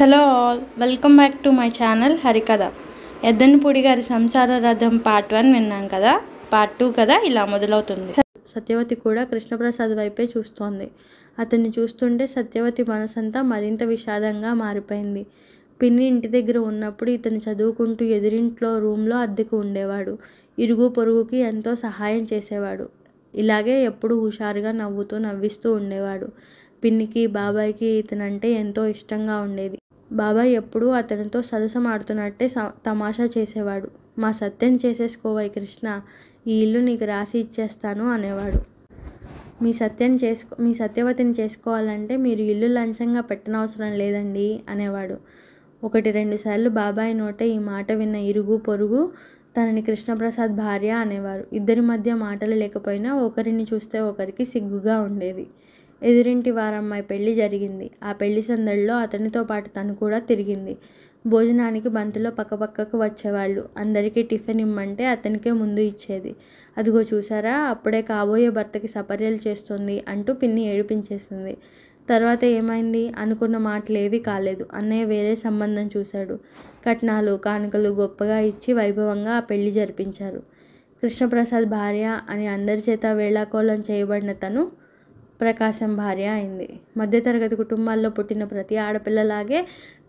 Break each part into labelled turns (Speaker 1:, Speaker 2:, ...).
Speaker 1: hello all welcome back to my channel Harikatha Yaddanapudi గారి సంసార రథం part one విన్నాం కదా పార్ట్ టూ కదా ఇలా మొదలవుతుంది సత్యవతి కూడా కృష్ణప్రసాద్ వైపే చూస్తోంది అతన్ని చూస్తుంటే సత్యవతి మనసంతా మరింత విషాదంగా మారిపోయింది పిన్ని ఇంటి దగ్గర ఉన్నప్పుడు ఇతను చదువుకుంటూ ఎదురింట్లో రూమ్లో అద్దెకు ఉండేవాడు ఇరుగు పొరుగుకి ఎంతో సహాయం చేసేవాడు ఇలాగే ఎప్పుడు హుషారుగా నవ్వుతూ నవ్విస్తూ ఉండేవాడు పిన్నికి బాబాయ్కి ఇతనంటే ఎంతో ఇష్టంగా ఉండేది బాబాయ్ ఎప్పుడూ అతనితో సరసమాడుతున్నట్టే తమాషా చేసేవాడు మా సత్యం చేసేసుకోవై కృష్ణ ఈ ఇల్లు నీకు రాసి ఇచ్చేస్తాను అనేవాడు మీ సత్యం చేసుకో మీ సత్యవతిని చేసుకోవాలంటే మీరు ఇల్లు లంచంగా పెట్టనవసరం లేదండి అనేవాడు ఒకటి రెండు సార్లు బాబాయ్ నోట ఈ మాట విన్న ఇరుగు పొరుగు తనని కృష్ణప్రసాద్ భార్య అనేవారు ఇద్దరి మధ్య మాటలు లేకపోయినా ఒకరిని చూస్తే ఒకరికి సిగ్గుగా ఉండేది ఎదురింటి వారమ్మాయి పెళ్లి జరిగింది ఆ పెళ్లి సందడిలో అతనితో పాటు తను కూడా తిరిగింది భోజనానికి బంతిలో పక్కపక్కకు వచ్చేవాళ్ళు అందరికీ టిఫిన్ ఇమ్మంటే అతనికే ముందు ఇచ్చేది అదిగో చూసారా అప్పుడే కాబోయే భర్తకి సపర్యలు చేస్తుంది అంటూ పిన్ని ఏడిపించేసింది తర్వాత ఏమైంది అనుకున్న ఏవి కాలేదు అన్నయ్య వేరే సంబంధం చూశాడు కట్నాలు కానుకలు గొప్పగా ఇచ్చి వైభవంగా ఆ పెళ్లి జరిపించారు కృష్ణప్రసాద్ భార్య అని అందరి చేత వేళాకోళం చేయబడిన తను ప్రకాశం భార్య అయింది మధ్యతరగతి కుటుంబాల్లో పుట్టిన ప్రతి ఆడపిల్లలాగే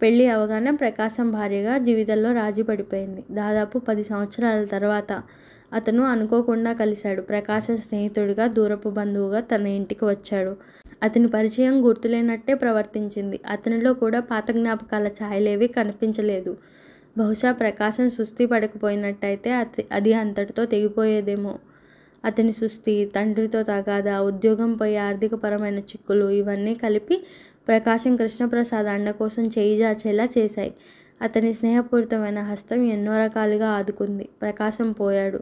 Speaker 1: పెళ్ళి అవగానే ప్రకాశం భార్యగా జీవితంలో రాజీ పడిపోయింది దాదాపు పది సంవత్సరాల తర్వాత అతను అనుకోకుండా కలిశాడు ప్రకాశం స్నేహితుడిగా దూరపు బంధువుగా తన ఇంటికి వచ్చాడు అతని పరిచయం గుర్తులేనట్టే ప్రవర్తించింది అతనిలో కూడా పాత జ్ఞాపకాల ఛాయలేవి కనిపించలేదు బహుశా ప్రకాశం సుస్థి పడకపోయినట్టయితే అది అంతటితో తెగిపోయేదేమో అతని సుస్థి తండ్రితో తగాదా ఉద్యోగంపై ఆర్థికపరమైన చిక్కులు ఇవన్నీ కలిపి ప్రకాశం కృష్ణప్రసాద్ అన్న కోసం చేయి జాచేలా చేశాయి అతని స్నేహపూరితమైన హస్తం ఎన్నో రకాలుగా ఆదుకుంది ప్రకాశం పోయాడు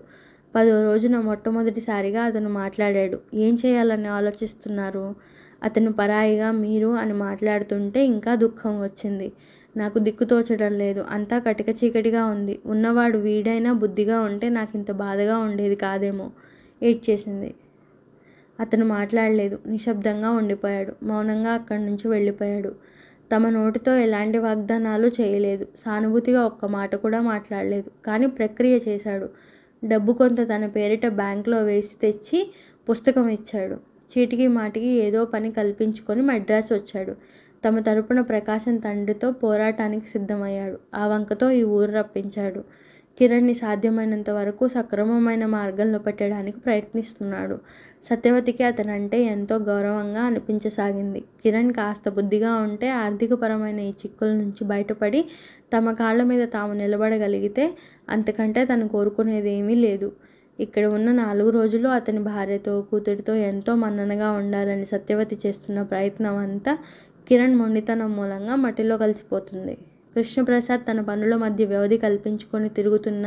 Speaker 1: పదో రోజున మొట్టమొదటిసారిగా అతను మాట్లాడాడు ఏం చేయాలని ఆలోచిస్తున్నారు అతను పరాయిగా మీరు అని మాట్లాడుతుంటే ఇంకా దుఃఖం వచ్చింది నాకు దిక్కు తోచడం లేదు అంతా కటిక చీకటిగా ఉంది ఉన్నవాడు వీడైనా బుద్ధిగా ఉంటే నాకు ఇంత బాధగా ఉండేది కాదేమో ఏడ్చేసింది అతను మాట్లాడలేదు నిశ్శబ్దంగా ఉండిపోయాడు మౌనంగా అక్కడి నుంచి వెళ్ళిపోయాడు తమ నోటితో ఎలాంటి వాగ్దానాలు చేయలేదు సానుభూతిగా ఒక్క మాట కూడా మాట్లాడలేదు కానీ ప్రక్రియ చేశాడు డబ్బు కొంత తన పేరిట బ్యాంకులో వేసి తెచ్చి పుస్తకం ఇచ్చాడు చీటికి మాటికి ఏదో పని కల్పించుకొని మద్రాసు వచ్చాడు తమ తరపున ప్రకాశం తండ్రితో పోరాటానికి సిద్ధమయ్యాడు ఆ వంకతో ఈ ఊరు రప్పించాడు కిరణ్ని సాధ్యమైనంత వరకు సక్రమమైన మార్గంలో పెట్టడానికి ప్రయత్నిస్తున్నాడు సత్యవతికి అతనంటే ఎంతో గౌరవంగా అనిపించసాగింది కిరణ్ కాస్త బుద్ధిగా ఉంటే ఆర్థికపరమైన ఈ చిక్కుల నుంచి బయటపడి తమ కాళ్ళ మీద తాము నిలబడగలిగితే అంతకంటే తను కోరుకునేది ఏమీ లేదు ఇక్కడ ఉన్న నాలుగు రోజులు అతని భార్యతో కూతురితో ఎంతో మన్ననగా ఉండాలని సత్యవతి చేస్తున్న ప్రయత్నం అంతా కిరణ్ మొండితనం మూలంగా మట్టిలో కలిసిపోతుంది కృష్ణప్రసాద్ తన పనుల మధ్య వ్యవధి కల్పించుకొని తిరుగుతున్న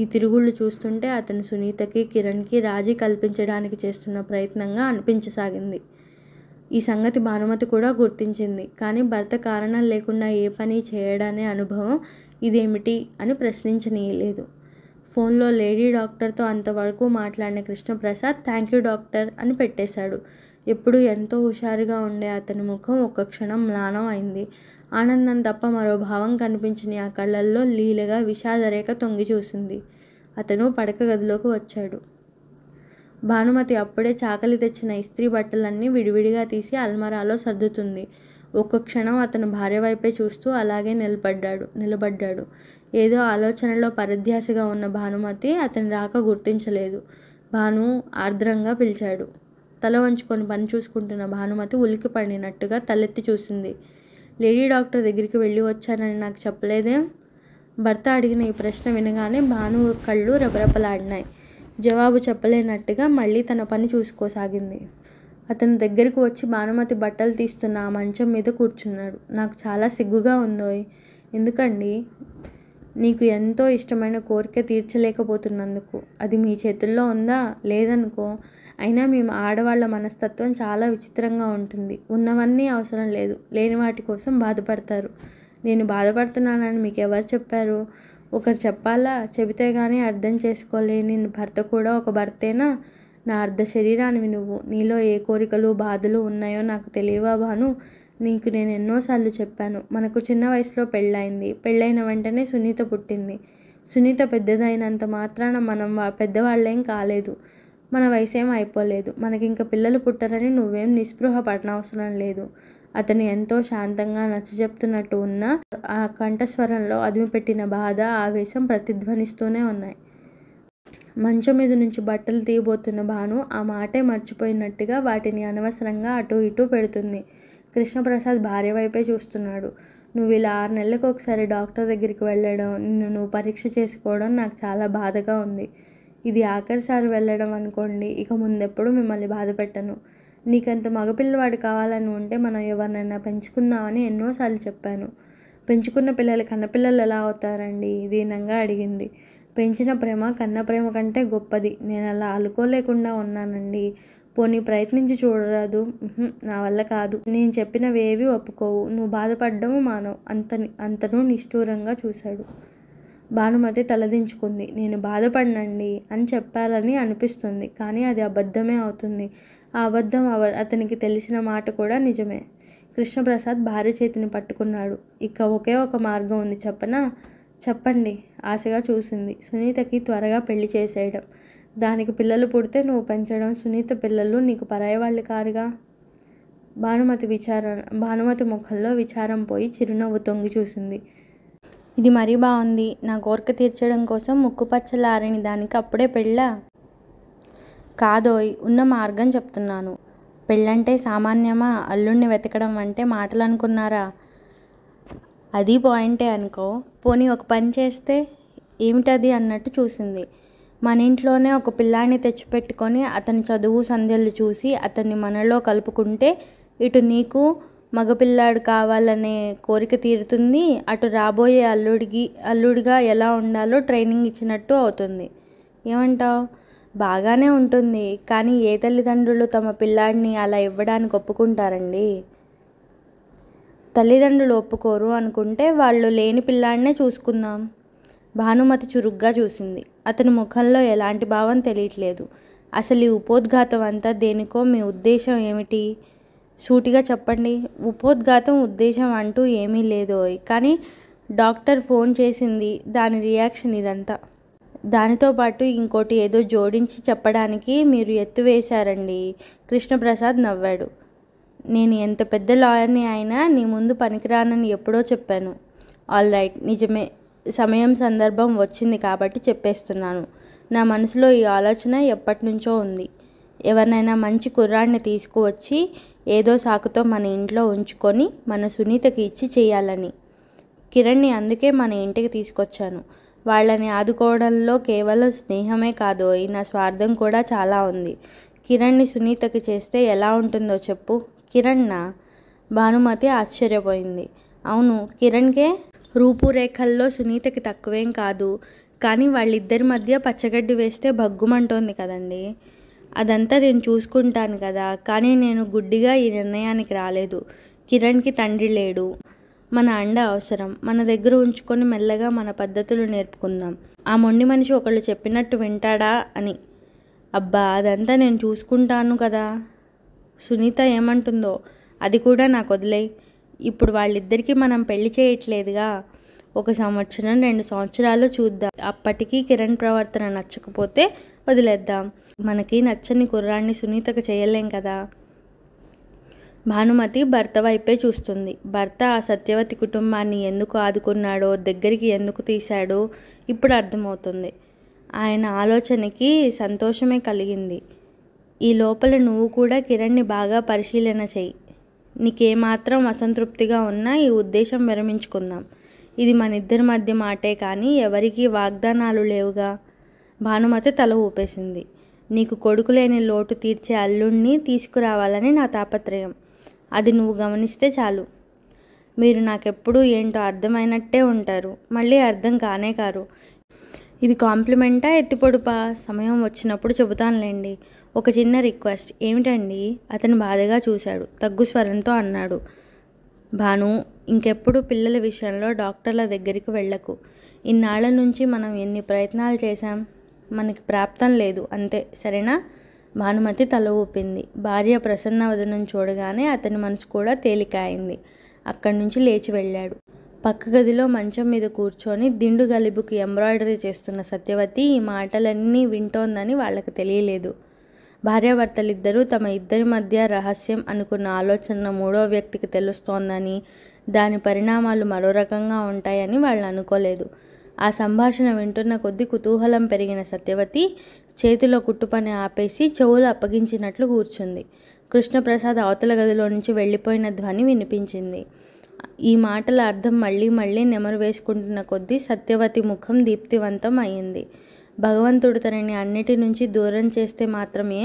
Speaker 1: ఈ తిరుగుళ్ళు చూస్తుంటే అతను సునీతకి కిరణ్కి రాజీ కల్పించడానికి చేస్తున్న ప్రయత్నంగా అనిపించసాగింది ఈ సంగతి భానుమతి కూడా గుర్తించింది కానీ భర్త కారణం లేకుండా ఏ పని చేయడనే అనుభవం ఇదేమిటి అని ప్రశ్నించనీయలేదు ఫోన్లో లేడీ డాక్టర్తో అంతవరకు మాట్లాడిన కృష్ణప్రసాద్ థ్యాంక్ యూ డాక్టర్ అని పెట్టేశాడు ఎప్పుడు ఎంతో హుషారుగా ఉండే అతని ముఖం ఒక క్షణం మ్లానం అయింది ఆనందం తప్ప మరో భావం కనిపించని ఆ కళ్ళల్లో లీలగా విషాదరేఖ తొంగి చూసింది అతను పడక గదిలోకి వచ్చాడు భానుమతి అప్పుడే చాకలి తెచ్చిన ఇస్త్రీ బట్టలన్నీ విడివిడిగా తీసి అల్మరాలో సర్దుతుంది ఒక్క క్షణం అతను భార్య వైపే చూస్తూ అలాగే నిలబడ్డాడు నిలబడ్డాడు ఏదో ఆలోచనలో పరధ్యాసగా ఉన్న భానుమతి అతని రాక గుర్తించలేదు భాను ఆర్ద్రంగా పిలిచాడు తల వంచుకొని పని చూసుకుంటున్న భానుమతి ఉలికి పడినట్టుగా తలెత్తి చూసింది లేడీ డాక్టర్ దగ్గరికి వెళ్ళి వచ్చానని నాకు చెప్పలేదే భర్త అడిగిన ఈ ప్రశ్న వినగానే భాను కళ్ళు రెపరెపలాడినాయి జవాబు చెప్పలేనట్టుగా మళ్ళీ తన పని చూసుకోసాగింది అతని దగ్గరికి వచ్చి భానుమతి బట్టలు తీస్తున్న ఆ మంచం మీద కూర్చున్నాడు నాకు చాలా సిగ్గుగా ఉందోయ్ ఎందుకండి నీకు ఎంతో ఇష్టమైన కోరిక తీర్చలేకపోతున్నందుకు అది మీ చేతుల్లో ఉందా లేదనుకో అయినా మేము ఆడవాళ్ళ మనస్తత్వం చాలా విచిత్రంగా ఉంటుంది ఉన్నవన్నీ అవసరం లేదు లేని వాటి కోసం బాధపడతారు నేను బాధపడుతున్నానని మీకు ఎవరు చెప్పారు ఒకరు చెప్పాలా చెబితే కానీ అర్థం చేసుకోలేని భర్త కూడా ఒక భర్తేనా నా అర్ధ శరీరానివి నువ్వు నీలో ఏ కోరికలు బాధలు ఉన్నాయో నాకు తెలియవా భాను నీకు నేను ఎన్నోసార్లు చెప్పాను మనకు చిన్న వయసులో పెళ్ళైంది పెళ్ళైన వెంటనే సునీత పుట్టింది సునీత పెద్దదైనంత మాత్రాన మనం పెద్దవాళ్ళేం కాలేదు మన వయసేం అయిపోలేదు మనకి ఇంకా పిల్లలు పుట్టరని నువ్వేం నిస్పృహ పడనవసరం లేదు అతను ఎంతో శాంతంగా నచ్చజెప్తున్నట్టు ఉన్న ఆ కంఠస్వరంలో అదిమిపెట్టిన బాధ ఆవేశం ప్రతిధ్వనిస్తూనే ఉన్నాయి మంచం మీద నుంచి బట్టలు తీయబోతున్న భాను ఆ మాటే మర్చిపోయినట్టుగా వాటిని అనవసరంగా అటు ఇటు పెడుతుంది కృష్ణప్రసాద్ భార్య వైపే చూస్తున్నాడు నువ్వు ఇలా ఆరు నెలలకు ఒకసారి డాక్టర్ దగ్గరికి వెళ్ళడం నిన్ను నువ్వు పరీక్ష చేసుకోవడం నాకు చాలా బాధగా ఉంది ఇది ఆఖరిసారి వెళ్ళడం అనుకోండి ఇక ముందెప్పుడు మిమ్మల్ని బాధ పెట్టను నీకంత మగపిల్లవాడు కావాలని ఉంటే మనం ఎవరినైనా పెంచుకుందామని ఎన్నోసార్లు చెప్పాను పెంచుకున్న పిల్లలు కన్నపిల్లలు ఎలా అవుతారండి దీనంగా అడిగింది పెంచిన ప్రేమ కన్న ప్రేమ కంటే గొప్పది నేను అలా అనుకోలేకుండా ఉన్నానండి పోనీ ప్రయత్నించి చూడరాదు నా వల్ల కాదు నేను చెప్పినవేవి ఒప్పుకోవు నువ్వు బాధపడ్డము మానవు అంత అంతను నిష్ఠూరంగా చూశాడు భానుమతి తలదించుకుంది నేను బాధపడనండి అని చెప్పాలని అనిపిస్తుంది కానీ అది అబద్ధమే అవుతుంది ఆ అబద్ధం అతనికి తెలిసిన మాట కూడా నిజమే కృష్ణప్రసాద్ భార్య చేతిని పట్టుకున్నాడు ఇక ఒకే ఒక మార్గం ఉంది చెప్పన చెప్పండి ఆశగా చూసింది సునీతకి త్వరగా పెళ్లి చేసేయడం దానికి పిల్లలు పుడితే నువ్వు పెంచడం సునీత పిల్లలు నీకు పరాయి వాళ్ళు కారుగా భానుమతి విచార భానుమతి ముఖంలో విచారం పోయి చిరునవ్వు తొంగి చూసింది ఇది మరీ బాగుంది నా కోరిక తీర్చడం కోసం ముక్కుపచ్చలారని దానికి అప్పుడే పెళ్ళా కాదోయ్ ఉన్న మార్గం చెప్తున్నాను పెళ్ళంటే సామాన్యమా అల్లుణ్ణి వెతకడం అంటే మాటలు అనుకున్నారా అది పాయింటే అనుకో పోనీ ఒక పని చేస్తే ఏమిటది అన్నట్టు చూసింది మన ఇంట్లోనే ఒక పిల్లాన్ని తెచ్చిపెట్టుకొని అతని చదువు సంధ్యలు చూసి అతన్ని మనలో కలుపుకుంటే ఇటు నీకు మగపిల్లాడు కావాలనే కోరిక తీరుతుంది అటు రాబోయే అల్లుడికి అల్లుడిగా ఎలా ఉండాలో ట్రైనింగ్ ఇచ్చినట్టు అవుతుంది ఏమంటావు బాగానే ఉంటుంది కానీ ఏ తల్లిదండ్రులు తమ పిల్లాడిని అలా ఇవ్వడానికి ఒప్పుకుంటారండి తల్లిదండ్రులు ఒప్పుకోరు అనుకుంటే వాళ్ళు లేని పిల్లాడినే చూసుకుందాం భానుమతి చురుగ్గా చూసింది అతని ముఖంలో ఎలాంటి భావం తెలియట్లేదు అసలు ఈ ఉపోద్ఘాతం అంతా దేనికో మీ ఉద్దేశం ఏమిటి సూటిగా చెప్పండి ఉపోద్ఘాతం ఉద్దేశం అంటూ ఏమీ లేదు కానీ డాక్టర్ ఫోన్ చేసింది దాని రియాక్షన్ ఇదంతా దానితో పాటు ఇంకోటి ఏదో జోడించి చెప్పడానికి మీరు ఎత్తు వేశారండి కృష్ణప్రసాద్ నవ్వాడు నేను ఎంత పెద్ద లాయర్ని అయినా నీ ముందు పనికిరానని ఎప్పుడో చెప్పాను ఆల్ రైట్ నిజమే సమయం సందర్భం వచ్చింది కాబట్టి చెప్పేస్తున్నాను నా మనసులో ఈ ఆలోచన ఎప్పటి నుంచో ఉంది ఎవరినైనా మంచి కుర్రాడిని తీసుకువచ్చి ఏదో సాకుతో మన ఇంట్లో ఉంచుకొని మన సునీతకి ఇచ్చి చేయాలని కిరణ్ని అందుకే మన ఇంటికి తీసుకొచ్చాను వాళ్ళని ఆదుకోవడంలో కేవలం స్నేహమే కాదు నా స్వార్థం కూడా చాలా ఉంది కిరణ్ని సునీతకి చేస్తే ఎలా ఉంటుందో చెప్పు కిరణ్ భానుమతి ఆశ్చర్యపోయింది అవును కిరణ్కే రూపురేఖల్లో సునీతకి తక్కువేం కాదు కానీ వాళ్ళిద్దరి మధ్య పచ్చగడ్డి వేస్తే భగ్గుమంటోంది కదండీ అదంతా నేను చూసుకుంటాను కదా కానీ నేను గుడ్డిగా ఈ నిర్ణయానికి రాలేదు కిరణ్కి తండ్రి లేడు మన అండ అవసరం మన దగ్గర ఉంచుకొని మెల్లగా మన పద్ధతులు నేర్పుకుందాం ఆ మొండి మనిషి ఒకళ్ళు చెప్పినట్టు వింటాడా అని అబ్బా అదంతా నేను చూసుకుంటాను కదా సునీత ఏమంటుందో అది కూడా నాకు వదిలే ఇప్పుడు వాళ్ళిద్దరికీ మనం పెళ్లి చేయట్లేదుగా ఒక సంవత్సరం రెండు సంవత్సరాలు చూద్దాం అప్పటికీ కిరణ్ ప్రవర్తన నచ్చకపోతే వదిలేద్దాం మనకి నచ్చని కుర్రాన్ని సునీతకు చేయలేం కదా భానుమతి భర్త వైపే చూస్తుంది భర్త ఆ సత్యవతి కుటుంబాన్ని ఎందుకు ఆదుకున్నాడో దగ్గరికి ఎందుకు తీశాడో ఇప్పుడు అర్థమవుతుంది ఆయన ఆలోచనకి సంతోషమే కలిగింది ఈ లోపల నువ్వు కూడా కిరణ్ని బాగా పరిశీలన చెయ్యి నీకేమాత్రం అసంతృప్తిగా ఉన్నా ఈ ఉద్దేశం విరమించుకుందాం ఇది మన ఇద్దరి మధ్య మాటే కానీ ఎవరికీ వాగ్దానాలు లేవుగా భానుమతి తల ఊపేసింది నీకు కొడుకు లేని లోటు తీర్చే అల్లుణ్ణి తీసుకురావాలని నా తాపత్రయం అది నువ్వు గమనిస్తే చాలు మీరు నాకెప్పుడు ఏంటో అర్థమైనట్టే ఉంటారు మళ్ళీ అర్థం కానే కారు ఇది కాంప్లిమెంటా ఎత్తిపొడుపా సమయం వచ్చినప్పుడు చెబుతానులేండి ఒక చిన్న రిక్వెస్ట్ ఏమిటండి అతను బాధగా చూశాడు తగ్గు స్వరంతో అన్నాడు భాను ఇంకెప్పుడు పిల్లల విషయంలో డాక్టర్ల దగ్గరికి వెళ్ళకు ఇన్నాళ్ళ నుంచి మనం ఎన్ని ప్రయత్నాలు చేశాం మనకి ప్రాప్తం లేదు అంతే సరేనా భానుమతి తల ఊపింది భార్య ప్రసన్న వదనం చూడగానే అతని మనసు కూడా తేలిక అయింది అక్కడి నుంచి లేచి వెళ్ళాడు పక్క గదిలో మంచం మీద కూర్చొని దిండు గలిబుకి ఎంబ్రాయిడరీ చేస్తున్న సత్యవతి ఈ మాటలన్నీ వింటోందని వాళ్ళకి తెలియలేదు భార్యాభర్తలిద్దరూ తమ ఇద్దరి మధ్య రహస్యం అనుకున్న ఆలోచన మూడో వ్యక్తికి తెలుస్తోందని దాని పరిణామాలు మరో రకంగా ఉంటాయని వాళ్ళు అనుకోలేదు ఆ సంభాషణ వింటున్న కొద్దీ కుతూహలం పెరిగిన సత్యవతి చేతిలో కుట్టుపని ఆపేసి చెవులు అప్పగించినట్లు కూర్చుంది కృష్ణప్రసాద్ అవతల గదిలో నుంచి వెళ్ళిపోయిన ధ్వని వినిపించింది ఈ మాటల అర్థం మళ్ళీ మళ్ళీ నెమరు వేసుకుంటున్న కొద్దీ సత్యవతి ముఖం దీప్తివంతం అయింది భగవంతుడు తనని అన్నిటి నుంచి దూరం చేస్తే మాత్రమే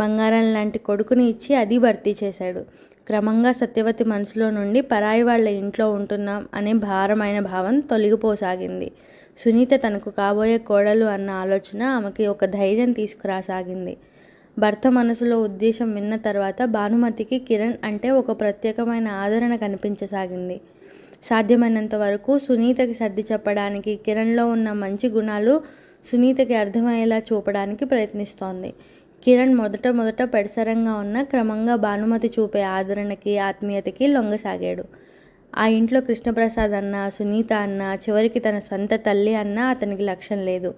Speaker 1: బంగారం లాంటి కొడుకుని ఇచ్చి అది భర్తీ చేశాడు క్రమంగా సత్యవతి మనసులో నుండి పరాయి వాళ్ళ ఇంట్లో ఉంటున్నాం అనే భారమైన భావం తొలగిపోసాగింది సునీత తనకు కాబోయే కోడలు అన్న ఆలోచన ఆమెకి ఒక ధైర్యం తీసుకురాసాగింది భర్త మనసులో ఉద్దేశం విన్న తర్వాత భానుమతికి కిరణ్ అంటే ఒక ప్రత్యేకమైన ఆదరణ కనిపించసాగింది సాధ్యమైనంత వరకు సునీతకి సర్ది చెప్పడానికి కిరణ్లో ఉన్న మంచి గుణాలు సునీతకి అర్థమయ్యేలా చూపడానికి ప్రయత్నిస్తోంది కిరణ్ మొదట మొదట పెడసరంగా ఉన్న క్రమంగా భానుమతి చూపే ఆదరణకి ఆత్మీయతకి లొంగసాగాడు ఆ ఇంట్లో కృష్ణప్రసాద్ అన్న సునీత అన్న చివరికి తన సొంత తల్లి అన్న అతనికి లక్ష్యం లేదు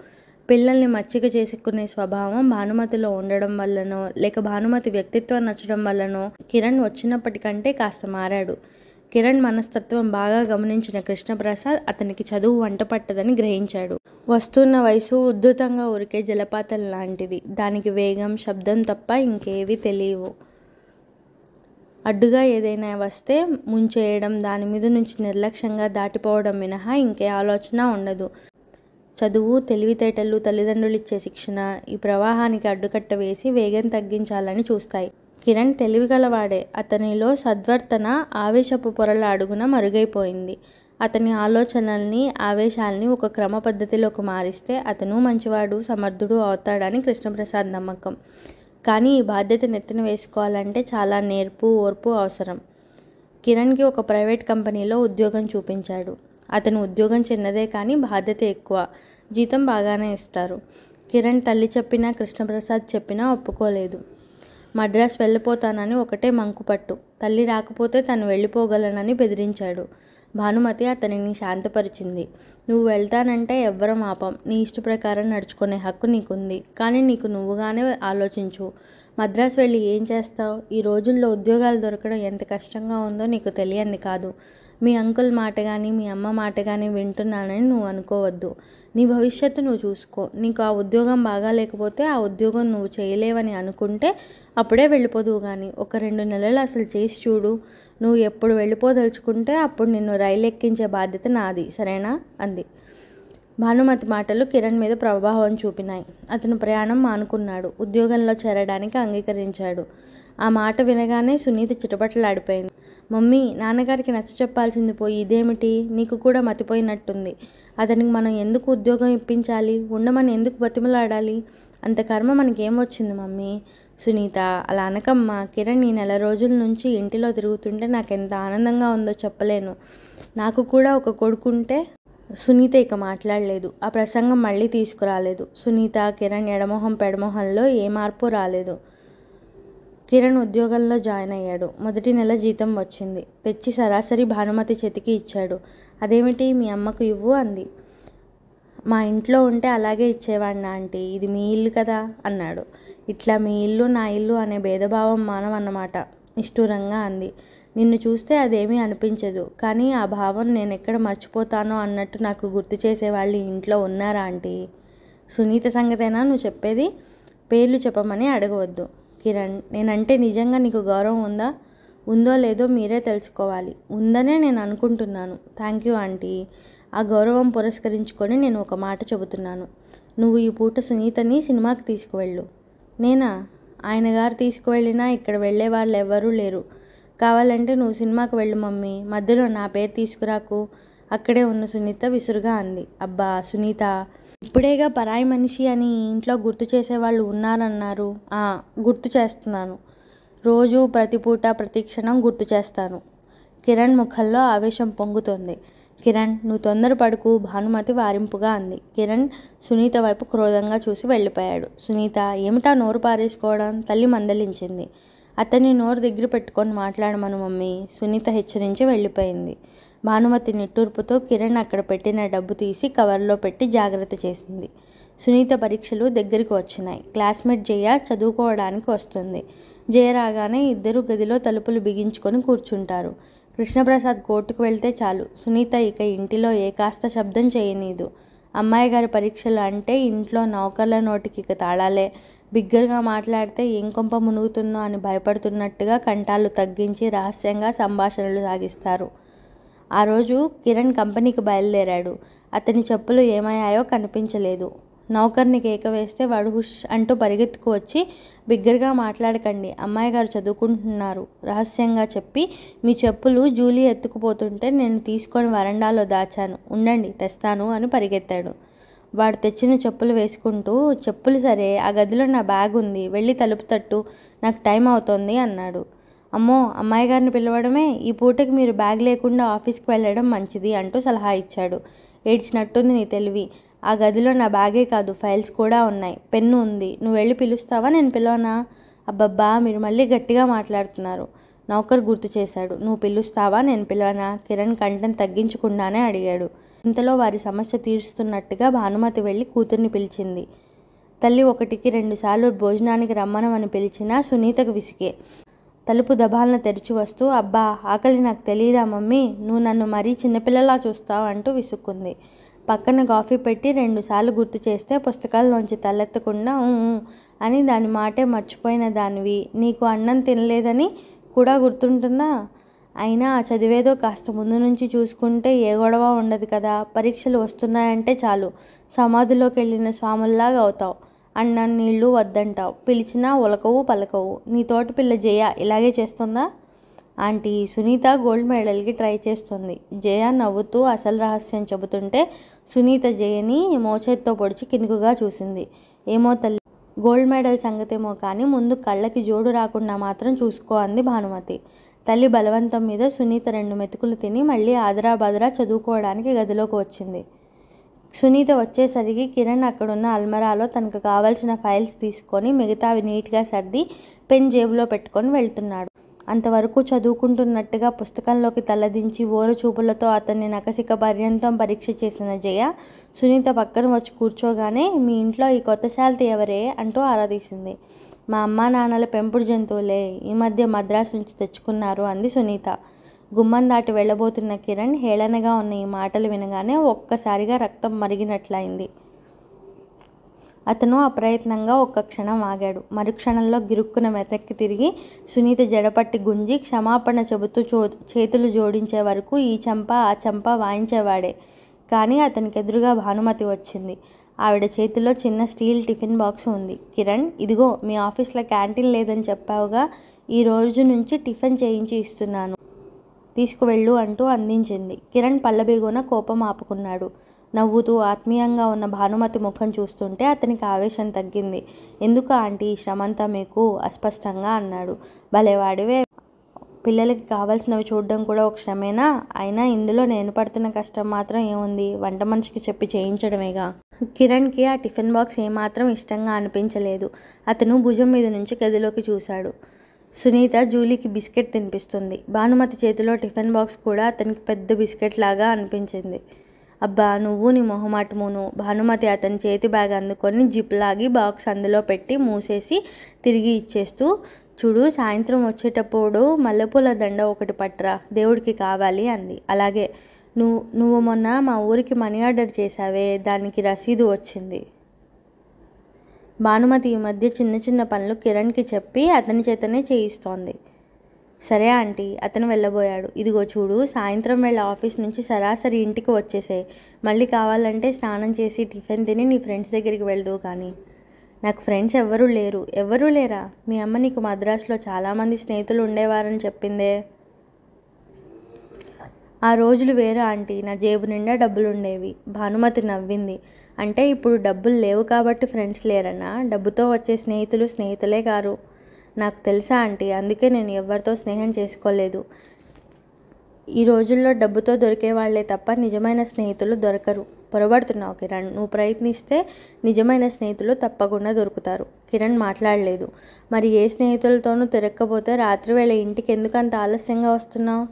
Speaker 1: పిల్లల్ని మచ్చిక చేసుకునే స్వభావం భానుమతిలో ఉండడం వల్లనో లేక భానుమతి వ్యక్తిత్వం నచ్చడం వల్లనో కిరణ్ వచ్చినప్పటికంటే కాస్త మారాడు కిరణ్ మనస్తత్వం బాగా గమనించిన కృష్ణప్రసాద్ అతనికి చదువు వంట పట్టదని గ్రహించాడు వస్తున్న వయసు ఉద్ధృతంగా ఉరికే జలపాతం లాంటిది దానికి వేగం శబ్దం తప్ప ఇంకేవి తెలియవు అడ్డుగా ఏదైనా వస్తే ముంచేయడం దాని మీద నుంచి నిర్లక్ష్యంగా దాటిపోవడం మినహా ఇంకే ఆలోచన ఉండదు చదువు తెలివితేటలు తల్లిదండ్రులు ఇచ్చే శిక్షణ ఈ ప్రవాహానికి అడ్డుకట్ట వేసి వేగం తగ్గించాలని చూస్తాయి కిరణ్ తెలివిగలవాడే అతనిలో సద్వర్తన ఆవేశపు పొరల అడుగున మరుగైపోయింది అతని ఆలోచనల్ని ఆవేశాల్ని ఒక క్రమ పద్ధతిలోకి మారిస్తే అతను మంచివాడు సమర్థుడు అవుతాడని కృష్ణప్రసాద్ నమ్మకం కానీ ఈ బాధ్యత నెత్తిన వేసుకోవాలంటే చాలా నేర్పు ఓర్పు అవసరం కిరణ్కి ఒక ప్రైవేట్ కంపెనీలో ఉద్యోగం చూపించాడు అతను ఉద్యోగం చిన్నదే కానీ బాధ్యత ఎక్కువ జీతం బాగానే ఇస్తారు కిరణ్ తల్లి చెప్పినా కృష్ణప్రసాద్ చెప్పినా ఒప్పుకోలేదు మద్రాస్ వెళ్ళిపోతానని ఒకటే మంకుపట్టు తల్లి రాకపోతే తను వెళ్ళిపోగలనని బెదిరించాడు భానుమతి అతనిని శాంతపరిచింది నువ్వు వెళ్తానంటే ఎవ్వరం ఆపం నీ ఇష్ట ప్రకారం నడుచుకునే హక్కు నీకుంది కానీ నీకు నువ్వుగానే ఆలోచించు మద్రాసు వెళ్ళి ఏం చేస్తావు ఈ రోజుల్లో ఉద్యోగాలు దొరకడం ఎంత కష్టంగా ఉందో నీకు తెలియంది కాదు మీ అంకుల్ మాట కానీ మీ అమ్మ మాట కానీ వింటున్నానని నువ్వు అనుకోవద్దు నీ భవిష్యత్తు నువ్వు చూసుకో నీకు ఆ ఉద్యోగం బాగా లేకపోతే ఆ ఉద్యోగం నువ్వు చేయలేవని అనుకుంటే అప్పుడే వెళ్ళిపోదువు కానీ ఒక రెండు నెలలు అసలు చేసి చూడు నువ్వు ఎప్పుడు వెళ్ళిపోదలుచుకుంటే అప్పుడు నిన్ను రైలు ఎక్కించే బాధ్యత నాది సరేనా అంది భానుమతి మాటలు కిరణ్ మీద ప్రభావం చూపినాయి అతను ప్రయాణం మానుకున్నాడు ఉద్యోగంలో చేరడానికి అంగీకరించాడు ఆ మాట వినగానే సునీత చిటపటలాడిపోయింది మమ్మీ నాన్నగారికి నచ్చ చెప్పాల్సింది పోయి ఇదేమిటి నీకు కూడా మతిపోయినట్టుంది అతనికి మనం ఎందుకు ఉద్యోగం ఇప్పించాలి ఉండమని ఎందుకు బతిమలాడాలి అంత కర్మ మనకేం వచ్చింది మమ్మీ సునీత అలా అనకమ్మ కిరణ్ ఈ నెల రోజుల నుంచి ఇంటిలో తిరుగుతుంటే నాకు ఎంత ఆనందంగా ఉందో చెప్పలేను నాకు కూడా ఒక కొడుకుంటే సునీత ఇక మాట్లాడలేదు ఆ ప్రసంగం మళ్ళీ తీసుకురాలేదు సునీత కిరణ్ ఎడమొహం పెడమొహంలో ఏ మార్పు రాలేదు కిరణ్ ఉద్యోగంలో జాయిన్ అయ్యాడు మొదటి నెల జీతం వచ్చింది తెచ్చి సరాసరి భానుమతి చేతికి ఇచ్చాడు అదేమిటి మీ అమ్మకు ఇవ్వు అంది మా ఇంట్లో ఉంటే అలాగే ఇచ్చేవాడిని ఆంటీ ఇది మీ ఇల్లు కదా అన్నాడు ఇట్లా మీ ఇల్లు నా ఇల్లు అనే భేదభావం మానవన్నమాట నిష్ఠూరంగా అంది నిన్ను చూస్తే అదేమీ అనిపించదు కానీ ఆ భావం నేను ఎక్కడ మర్చిపోతానో అన్నట్టు నాకు గుర్తు చేసేవాళ్ళు ఇంట్లో ఉన్నారా ఆంటీ సునీత సంగతేనా నువ్వు చెప్పేది పేర్లు చెప్పమని అడగవద్దు కిరణ్ నేనంటే నిజంగా నీకు గౌరవం ఉందా ఉందో లేదో మీరే తెలుసుకోవాలి ఉందనే నేను అనుకుంటున్నాను థ్యాంక్ యూ ఆంటీ ఆ గౌరవం పురస్కరించుకొని నేను ఒక మాట చెబుతున్నాను నువ్వు ఈ పూట సునీతని సినిమాకి తీసుకువెళ్ళు నేనా ఆయన గారు తీసుకువెళ్ళినా ఇక్కడ వెళ్ళే వాళ్ళు ఎవ్వరూ లేరు కావాలంటే నువ్వు సినిమాకి వెళ్ళు మమ్మీ మధ్యలో నా పేరు తీసుకురాకు అక్కడే ఉన్న సునీత విసురుగా అంది అబ్బా సునీత ఇప్పుడేగా పరాయి మనిషి అని ఇంట్లో గుర్తు చేసేవాళ్ళు ఉన్నారన్నారు గుర్తు చేస్తున్నాను రోజు ప్రతి పూట ప్రతిక్షణం గుర్తు చేస్తాను కిరణ్ ముఖంలో ఆవేశం పొంగుతుంది కిరణ్ నువ్వు తొందర పడుకు భానుమతి వారింపుగా అంది కిరణ్ సునీత వైపు క్రోధంగా చూసి వెళ్ళిపోయాడు సునీత ఏమిటా నోరు పారేసుకోవడం తల్లి మందలించింది అతన్ని నోరు దగ్గర పెట్టుకొని మాట్లాడమను మమ్మీ సునీత హెచ్చరించి వెళ్ళిపోయింది భానుమతి నిట్టూర్పుతో కిరణ్ అక్కడ పెట్టిన డబ్బు తీసి కవర్లో పెట్టి జాగ్రత్త చేసింది సునీత పరీక్షలు దగ్గరికి వచ్చినాయి క్లాస్మేట్ జయ చదువుకోవడానికి వస్తుంది జయ రాగానే ఇద్దరు గదిలో తలుపులు బిగించుకొని కూర్చుంటారు కృష్ణప్రసాద్ కోర్టుకు వెళ్తే చాలు సునీత ఇక ఇంటిలో ఏ కాస్త శబ్దం చేయనీదు అమ్మాయి గారి పరీక్షలు అంటే ఇంట్లో నౌకర్ల నోటికి ఇక తాళాలే బిగ్గరగా మాట్లాడితే ఏం కొంప మునుగుతుందో అని భయపడుతున్నట్టుగా కంటాలు తగ్గించి రహస్యంగా సంభాషణలు సాగిస్తారు ఆ రోజు కిరణ్ కంపెనీకి బయలుదేరాడు అతని చెప్పులు ఏమయ్యాయో కనిపించలేదు నౌకర్ని కేక వేస్తే వాడు హుష్ అంటూ పరిగెత్తుకు వచ్చి బిగ్గరగా మాట్లాడకండి అమ్మాయి గారు చదువుకుంటున్నారు రహస్యంగా చెప్పి మీ చెప్పులు జూలీ ఎత్తుకుపోతుంటే నేను తీసుకొని వరండాలో దాచాను ఉండండి తెస్తాను అని పరిగెత్తాడు వాడు తెచ్చిన చెప్పులు వేసుకుంటూ చెప్పులు సరే ఆ గదిలో నా బ్యాగ్ ఉంది వెళ్ళి తలుపు తట్టు నాకు టైం అవుతోంది అన్నాడు అమ్మో అమ్మాయి గారిని పిలవడమే ఈ పూటకి మీరు బ్యాగ్ లేకుండా ఆఫీస్కి వెళ్ళడం మంచిది అంటూ సలహా ఇచ్చాడు ఏడ్చినట్టుంది నీ తెలివి ఆ గదిలో నా బ్యాగే కాదు ఫైల్స్ కూడా ఉన్నాయి పెన్ను ఉంది నువ్వు వెళ్ళి పిలుస్తావా నేను పిలవనా అబ్బబ్బా మీరు మళ్ళీ గట్టిగా మాట్లాడుతున్నారు నౌకర్ గుర్తు చేశాడు నువ్వు పిలుస్తావా నేను పిలవనా కిరణ్ కంటెంట్ తగ్గించకుండానే అడిగాడు ఇంతలో వారి సమస్య తీరుస్తున్నట్టుగా భానుమతి వెళ్ళి కూతుర్ని పిలిచింది తల్లి ఒకటికి రెండుసార్లు భోజనానికి రమ్మనమని పిలిచినా సునీతకు విసికే తలుపు దబాలను తెరిచి వస్తూ అబ్బా ఆకలి నాకు తెలియదా మమ్మీ నువ్వు నన్ను మరీ చిన్నపిల్లలా చూస్తావు అంటూ విసుక్కుంది పక్కన కాఫీ పెట్టి రెండుసార్లు గుర్తు చేస్తే పుస్తకాల్లోంచి తలెత్తకుండా అని దాని మాటే మర్చిపోయిన దానివి నీకు అన్నం తినలేదని కూడా గుర్తుంటుందా అయినా ఆ చదివేదో కాస్త ముందు నుంచి చూసుకుంటే ఏ గొడవ ఉండదు కదా పరీక్షలు వస్తున్నాయంటే చాలు సమాధిలోకి వెళ్ళిన స్వాముల్లాగా అవుతావు అన్న నీళ్ళు వద్దంటావు పిలిచినా ఉలకవు పలకవు నీ తోటి పిల్ల జయ ఇలాగే చేస్తుందా ఆంటీ సునీత గోల్డ్ మెడల్కి ట్రై చేస్తుంది జయ నవ్వుతూ అసలు రహస్యం చెబుతుంటే సునీత జయని మోచేత్తో పొడిచి కినుకుగా చూసింది ఏమో తల్లి గోల్డ్ మెడల్ సంగతేమో కానీ ముందు కళ్ళకి జోడు రాకుండా మాత్రం చూసుకో అంది భానుమతి తల్లి బలవంతం మీద సునీత రెండు మెతుకులు తిని మళ్ళీ ఆదరాబాదరా చదువుకోవడానికి గదిలోకి వచ్చింది సునీత వచ్చేసరికి కిరణ్ అక్కడున్న అల్మరాలో తనకు కావాల్సిన ఫైల్స్ తీసుకొని మిగతావి నీట్గా సర్ది పెన్ జేబులో పెట్టుకొని వెళ్తున్నాడు అంతవరకు చదువుకుంటున్నట్టుగా పుస్తకంలోకి తలదించి ఓర చూపులతో అతన్ని నకసిక పర్యంతం పరీక్ష చేసిన జయ సునీత పక్కన వచ్చి కూర్చోగానే మీ ఇంట్లో ఈ కొత్త శాలతి ఎవరే అంటూ ఆరాధీసింది మా అమ్మ నాన్నల పెంపుడు జంతువులే ఈ మధ్య మద్రాసు నుంచి తెచ్చుకున్నారు అంది సునీత గుమ్మం దాటి వెళ్ళబోతున్న కిరణ్ హేళనగా ఉన్న ఈ మాటలు వినగానే ఒక్కసారిగా రక్తం మరిగినట్లయింది అతను అప్రయత్నంగా ఒక్క క్షణం ఆగాడు మరుక్షణంలో గిరుక్కున మెతక్కి తిరిగి సునీత జడపట్టి గుంజి క్షమాపణ చెబుతూ చో చేతులు జోడించే వరకు ఈ చంప ఆ చంప వాయించేవాడే కానీ అతనికి ఎదురుగా భానుమతి వచ్చింది ఆవిడ చేతిలో చిన్న స్టీల్ టిఫిన్ బాక్స్ ఉంది కిరణ్ ఇదిగో మీ ఆఫీస్లో క్యాంటీన్ లేదని చెప్పావుగా ఈ రోజు నుంచి టిఫిన్ చేయించి ఇస్తున్నాను తీసుకువెళ్ళు అంటూ అందించింది కిరణ్ పల్లబేగున కోపం ఆపుకున్నాడు నవ్వుతూ ఆత్మీయంగా ఉన్న భానుమతి ముఖం చూస్తుంటే అతనికి ఆవేశం తగ్గింది ఎందుకు ఆంటీ శ్రమంతా మీకు అస్పష్టంగా అన్నాడు భలేవాడివే పిల్లలకి కావాల్సినవి చూడడం కూడా ఒక శ్రమేనా అయినా ఇందులో నేను పడుతున్న కష్టం మాత్రం ఏముంది వంట మనిషికి చెప్పి చేయించడమేగా కిరణ్కి ఆ టిఫిన్ బాక్స్ ఏమాత్రం ఇష్టంగా అనిపించలేదు అతను భుజం మీద నుంచి గదిలోకి చూశాడు సునీత జూలీకి బిస్కెట్ తినిపిస్తుంది భానుమతి చేతిలో టిఫిన్ బాక్స్ కూడా అతనికి పెద్ద బిస్కెట్ లాగా అనిపించింది అబ్బా నువ్వు నీ మొహమాటమును భానుమతి అతని చేతి బ్యాగ్ అందుకొని జిప్ లాగి బాక్స్ అందులో పెట్టి మూసేసి తిరిగి ఇచ్చేస్తూ చూడు సాయంత్రం వచ్చేటప్పుడు మల్లెపూల దండ ఒకటి పట్రా దేవుడికి కావాలి అంది అలాగే నువ్వు నువ్వు మొన్న మా ఊరికి మనీ ఆర్డర్ చేశావే దానికి రసీదు వచ్చింది భానుమతి ఈ మధ్య చిన్న చిన్న పనులు కిరణ్కి చెప్పి అతని చేతనే చేయిస్తోంది సరే ఆంటీ అతను వెళ్ళబోయాడు ఇదిగో చూడు సాయంత్రం వేళ ఆఫీస్ నుంచి సరాసరి ఇంటికి వచ్చేసే మళ్ళీ కావాలంటే స్నానం చేసి టిఫిన్ తిని నీ ఫ్రెండ్స్ దగ్గరికి వెళ్దువు కానీ నాకు ఫ్రెండ్స్ ఎవ్వరూ లేరు ఎవ్వరూ లేరా మీ అమ్మ నీకు మద్రాసులో చాలామంది స్నేహితులు ఉండేవారని చెప్పిందే ఆ రోజులు వేరు ఆంటీ నా జేబు నిండా డబ్బులు ఉండేవి భానుమతి నవ్వింది అంటే ఇప్పుడు డబ్బులు లేవు కాబట్టి ఫ్రెండ్స్ లేరన్నా డబ్బుతో వచ్చే స్నేహితులు స్నేహితులే గారు నాకు తెలుసా ఆంటీ అందుకే నేను ఎవరితో స్నేహం చేసుకోలేదు ఈ రోజుల్లో డబ్బుతో దొరికే వాళ్ళే తప్ప నిజమైన స్నేహితులు దొరకరు పొరబడుతున్నావు కిరణ్ నువ్వు ప్రయత్నిస్తే నిజమైన స్నేహితులు తప్పకుండా దొరుకుతారు కిరణ్ మాట్లాడలేదు మరి ఏ స్నేహితులతోనూ తిరగకపోతే రాత్రివేళ ఇంటికి ఎందుకు అంత ఆలస్యంగా వస్తున్నావు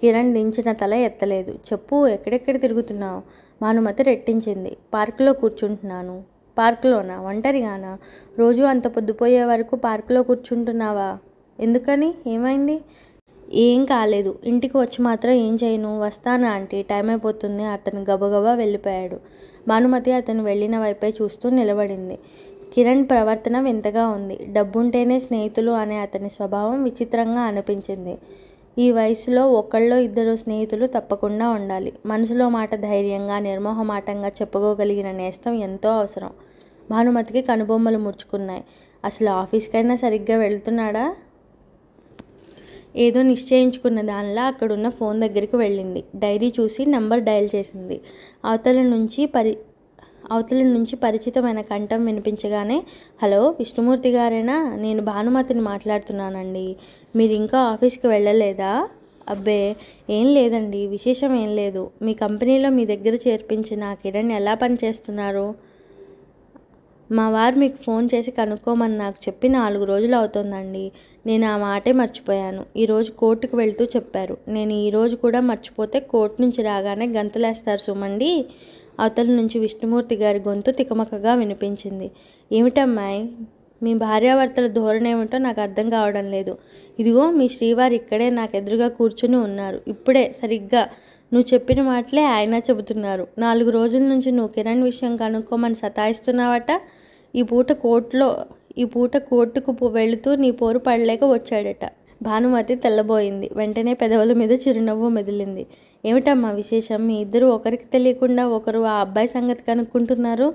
Speaker 1: కిరణ్ దించిన తల ఎత్తలేదు చెప్పు ఎక్కడెక్కడ తిరుగుతున్నావు భానుమతి రెట్టించింది పార్కులో కూర్చుంటున్నాను పార్కులోనా ఒంటరిగానా రోజు అంత పొద్దుపోయే వరకు పార్కులో కూర్చుంటున్నావా ఎందుకని ఏమైంది ఏం కాలేదు ఇంటికి వచ్చి మాత్రం ఏం చేయను వస్తాను ఆంటీ టైం అయిపోతుంది అతను గబగబా వెళ్ళిపోయాడు భానుమతి అతను వెళ్ళిన వైపే చూస్తూ నిలబడింది కిరణ్ ప్రవర్తన వింతగా ఉంది డబ్బుంటేనే స్నేహితులు అనే అతని స్వభావం విచిత్రంగా అనిపించింది ఈ వయసులో ఒకళ్ళో ఇద్దరు స్నేహితులు తప్పకుండా ఉండాలి మనసులో మాట ధైర్యంగా నిర్మోహమాటంగా చెప్పుకోగలిగిన నేస్తం ఎంతో అవసరం భానుమతికి కనుబొమ్మలు ముడుచుకున్నాయి అసలు ఆఫీస్కైనా సరిగ్గా వెళ్తున్నాడా ఏదో నిశ్చయించుకున్న దానిలా అక్కడున్న ఫోన్ దగ్గరికి వెళ్ళింది డైరీ చూసి నంబర్ డయల్ చేసింది అవతల నుంచి పరి అవతల నుంచి పరిచితమైన కంఠం వినిపించగానే హలో విష్ణుమూర్తి గారేనా నేను భానుమతిని మాట్లాడుతున్నానండి మీరు ఇంకా ఆఫీస్కి వెళ్ళలేదా అబ్బే ఏం లేదండి విశేషం ఏం లేదు మీ కంపెనీలో మీ దగ్గర చేర్పించిన కిరణ్ ఎలా పనిచేస్తున్నారు మా వారు మీకు ఫోన్ చేసి కనుక్కోమని నాకు చెప్పి నాలుగు రోజులు అవుతుందండి నేను ఆ మాటే మర్చిపోయాను ఈరోజు కోర్టుకు వెళ్తూ చెప్పారు నేను ఈరోజు కూడా మర్చిపోతే కోర్టు నుంచి రాగానే గంతులేస్తారు సుమండి అవతల నుంచి విష్ణుమూర్తి గారి గొంతు తికమకగా వినిపించింది ఏమిటమ్మాయి మీ భార్యాభర్తల ధోరణి ఏమిటో నాకు అర్థం కావడం లేదు ఇదిగో మీ శ్రీవారు ఇక్కడే నాకు ఎదురుగా కూర్చుని ఉన్నారు ఇప్పుడే సరిగ్గా నువ్వు చెప్పిన మాటలే ఆయన చెబుతున్నారు నాలుగు రోజుల నుంచి నువ్వు కిరణ్ విషయం కనుక్కోమని సతాయిస్తున్నావట ఈ పూట కోర్టులో ఈ పూట కోర్టుకు వెళుతూ నీ పోరు పడలేక వచ్చాడట భానుమతి తెల్లబోయింది వెంటనే పెదవుల మీద చిరునవ్వు మెదిలింది ఏమిటమ్మా విశేషం మీ ఇద్దరు ఒకరికి తెలియకుండా ఒకరు ఆ అబ్బాయి సంగతి కనుక్కుంటున్నారు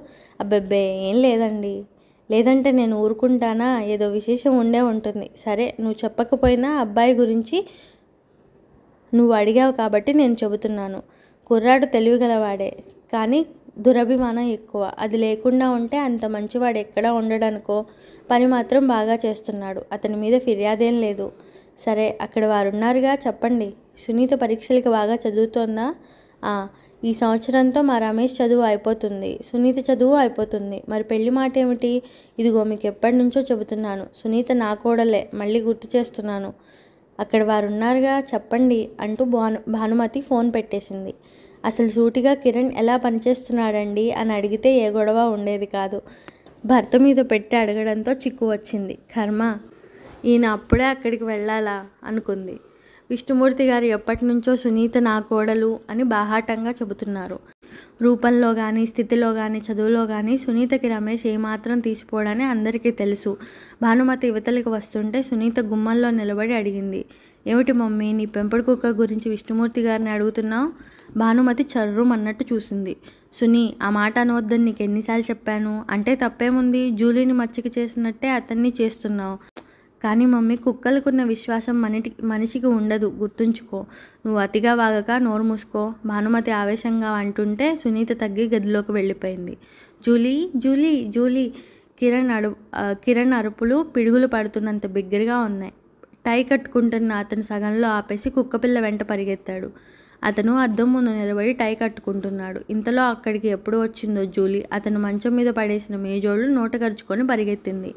Speaker 1: అబ్బబ్బే ఏం లేదండి లేదంటే నేను ఊరుకుంటానా ఏదో విశేషం ఉండే ఉంటుంది సరే నువ్వు చెప్పకపోయినా అబ్బాయి గురించి నువ్వు అడిగావు కాబట్టి నేను చెబుతున్నాను కుర్రాడు తెలివిగలవాడే కానీ దురభిమానం ఎక్కువ అది లేకుండా ఉంటే అంత మంచివాడు ఎక్కడా ఉండడనుకో పని మాత్రం బాగా చేస్తున్నాడు అతని మీద ఫిర్యాదేం లేదు సరే అక్కడ వారున్నారుగా చెప్పండి సునీత పరీక్షలకు బాగా చదువుతోందా ఈ సంవత్సరంతో మా రమేష్ చదువు అయిపోతుంది సునీత చదువు అయిపోతుంది మరి పెళ్లి మాట ఏమిటి ఇదిగో మీకు ఎప్పటి నుంచో చెబుతున్నాను సునీత నా కోడలే మళ్ళీ గుర్తు చేస్తున్నాను అక్కడ వారు ఉన్నారుగా చెప్పండి అంటూ భాను భానుమతి ఫోన్ పెట్టేసింది అసలు సూటిగా కిరణ్ ఎలా పనిచేస్తున్నాడండి అని అడిగితే ఏ గొడవ ఉండేది కాదు భర్త మీద పెట్టి అడగడంతో చిక్కు వచ్చింది కర్మ ఈయన అప్పుడే అక్కడికి వెళ్ళాలా అనుకుంది విష్ణుమూర్తి గారు ఎప్పటి నుంచో సునీత నా కోడలు అని బాహాటంగా చెబుతున్నారు రూపంలో కానీ స్థితిలో కానీ చదువులో కానీ సునీతకి రమేష్ ఏమాత్రం తీసిపోడని అందరికీ తెలుసు భానుమతి యువతలకు వస్తుంటే సునీత గుమ్మంలో నిలబడి అడిగింది ఏమిటి మమ్మీ నీ పెంపుడు కుక్క గురించి విష్ణుమూర్తి గారిని అడుగుతున్నావు భానుమతి చర్రుమన్నట్టు చూసింది సునీ ఆ మాట అనవద్దని నీకు ఎన్నిసార్లు చెప్పాను అంటే తప్పేముంది జూలీని మచ్చిక చేసినట్టే అతన్ని చేస్తున్నావు కానీ మమ్మీ కుక్కలకున్న విశ్వాసం మనటి మనిషికి ఉండదు గుర్తుంచుకో నువ్వు అతిగా వాగక నోరు మూసుకో భానుమతి ఆవేశంగా అంటుంటే సునీత తగ్గి గదిలోకి వెళ్ళిపోయింది జూలీ జూలీ జూలీ కిరణ్ అడు కిరణ్ అరుపులు పిడుగులు పడుతున్నంత బిగ్గరగా ఉన్నాయి టై కట్టుకుంటున్న అతను సగంలో ఆపేసి కుక్కపిల్ల వెంట పరిగెత్తాడు అతను అద్దం ముందు నిలబడి టై కట్టుకుంటున్నాడు ఇంతలో అక్కడికి ఎప్పుడు వచ్చిందో జూలీ అతను మంచం మీద పడేసిన మేజోళ్ళు నోట గరుచుకొని పరిగెత్తింది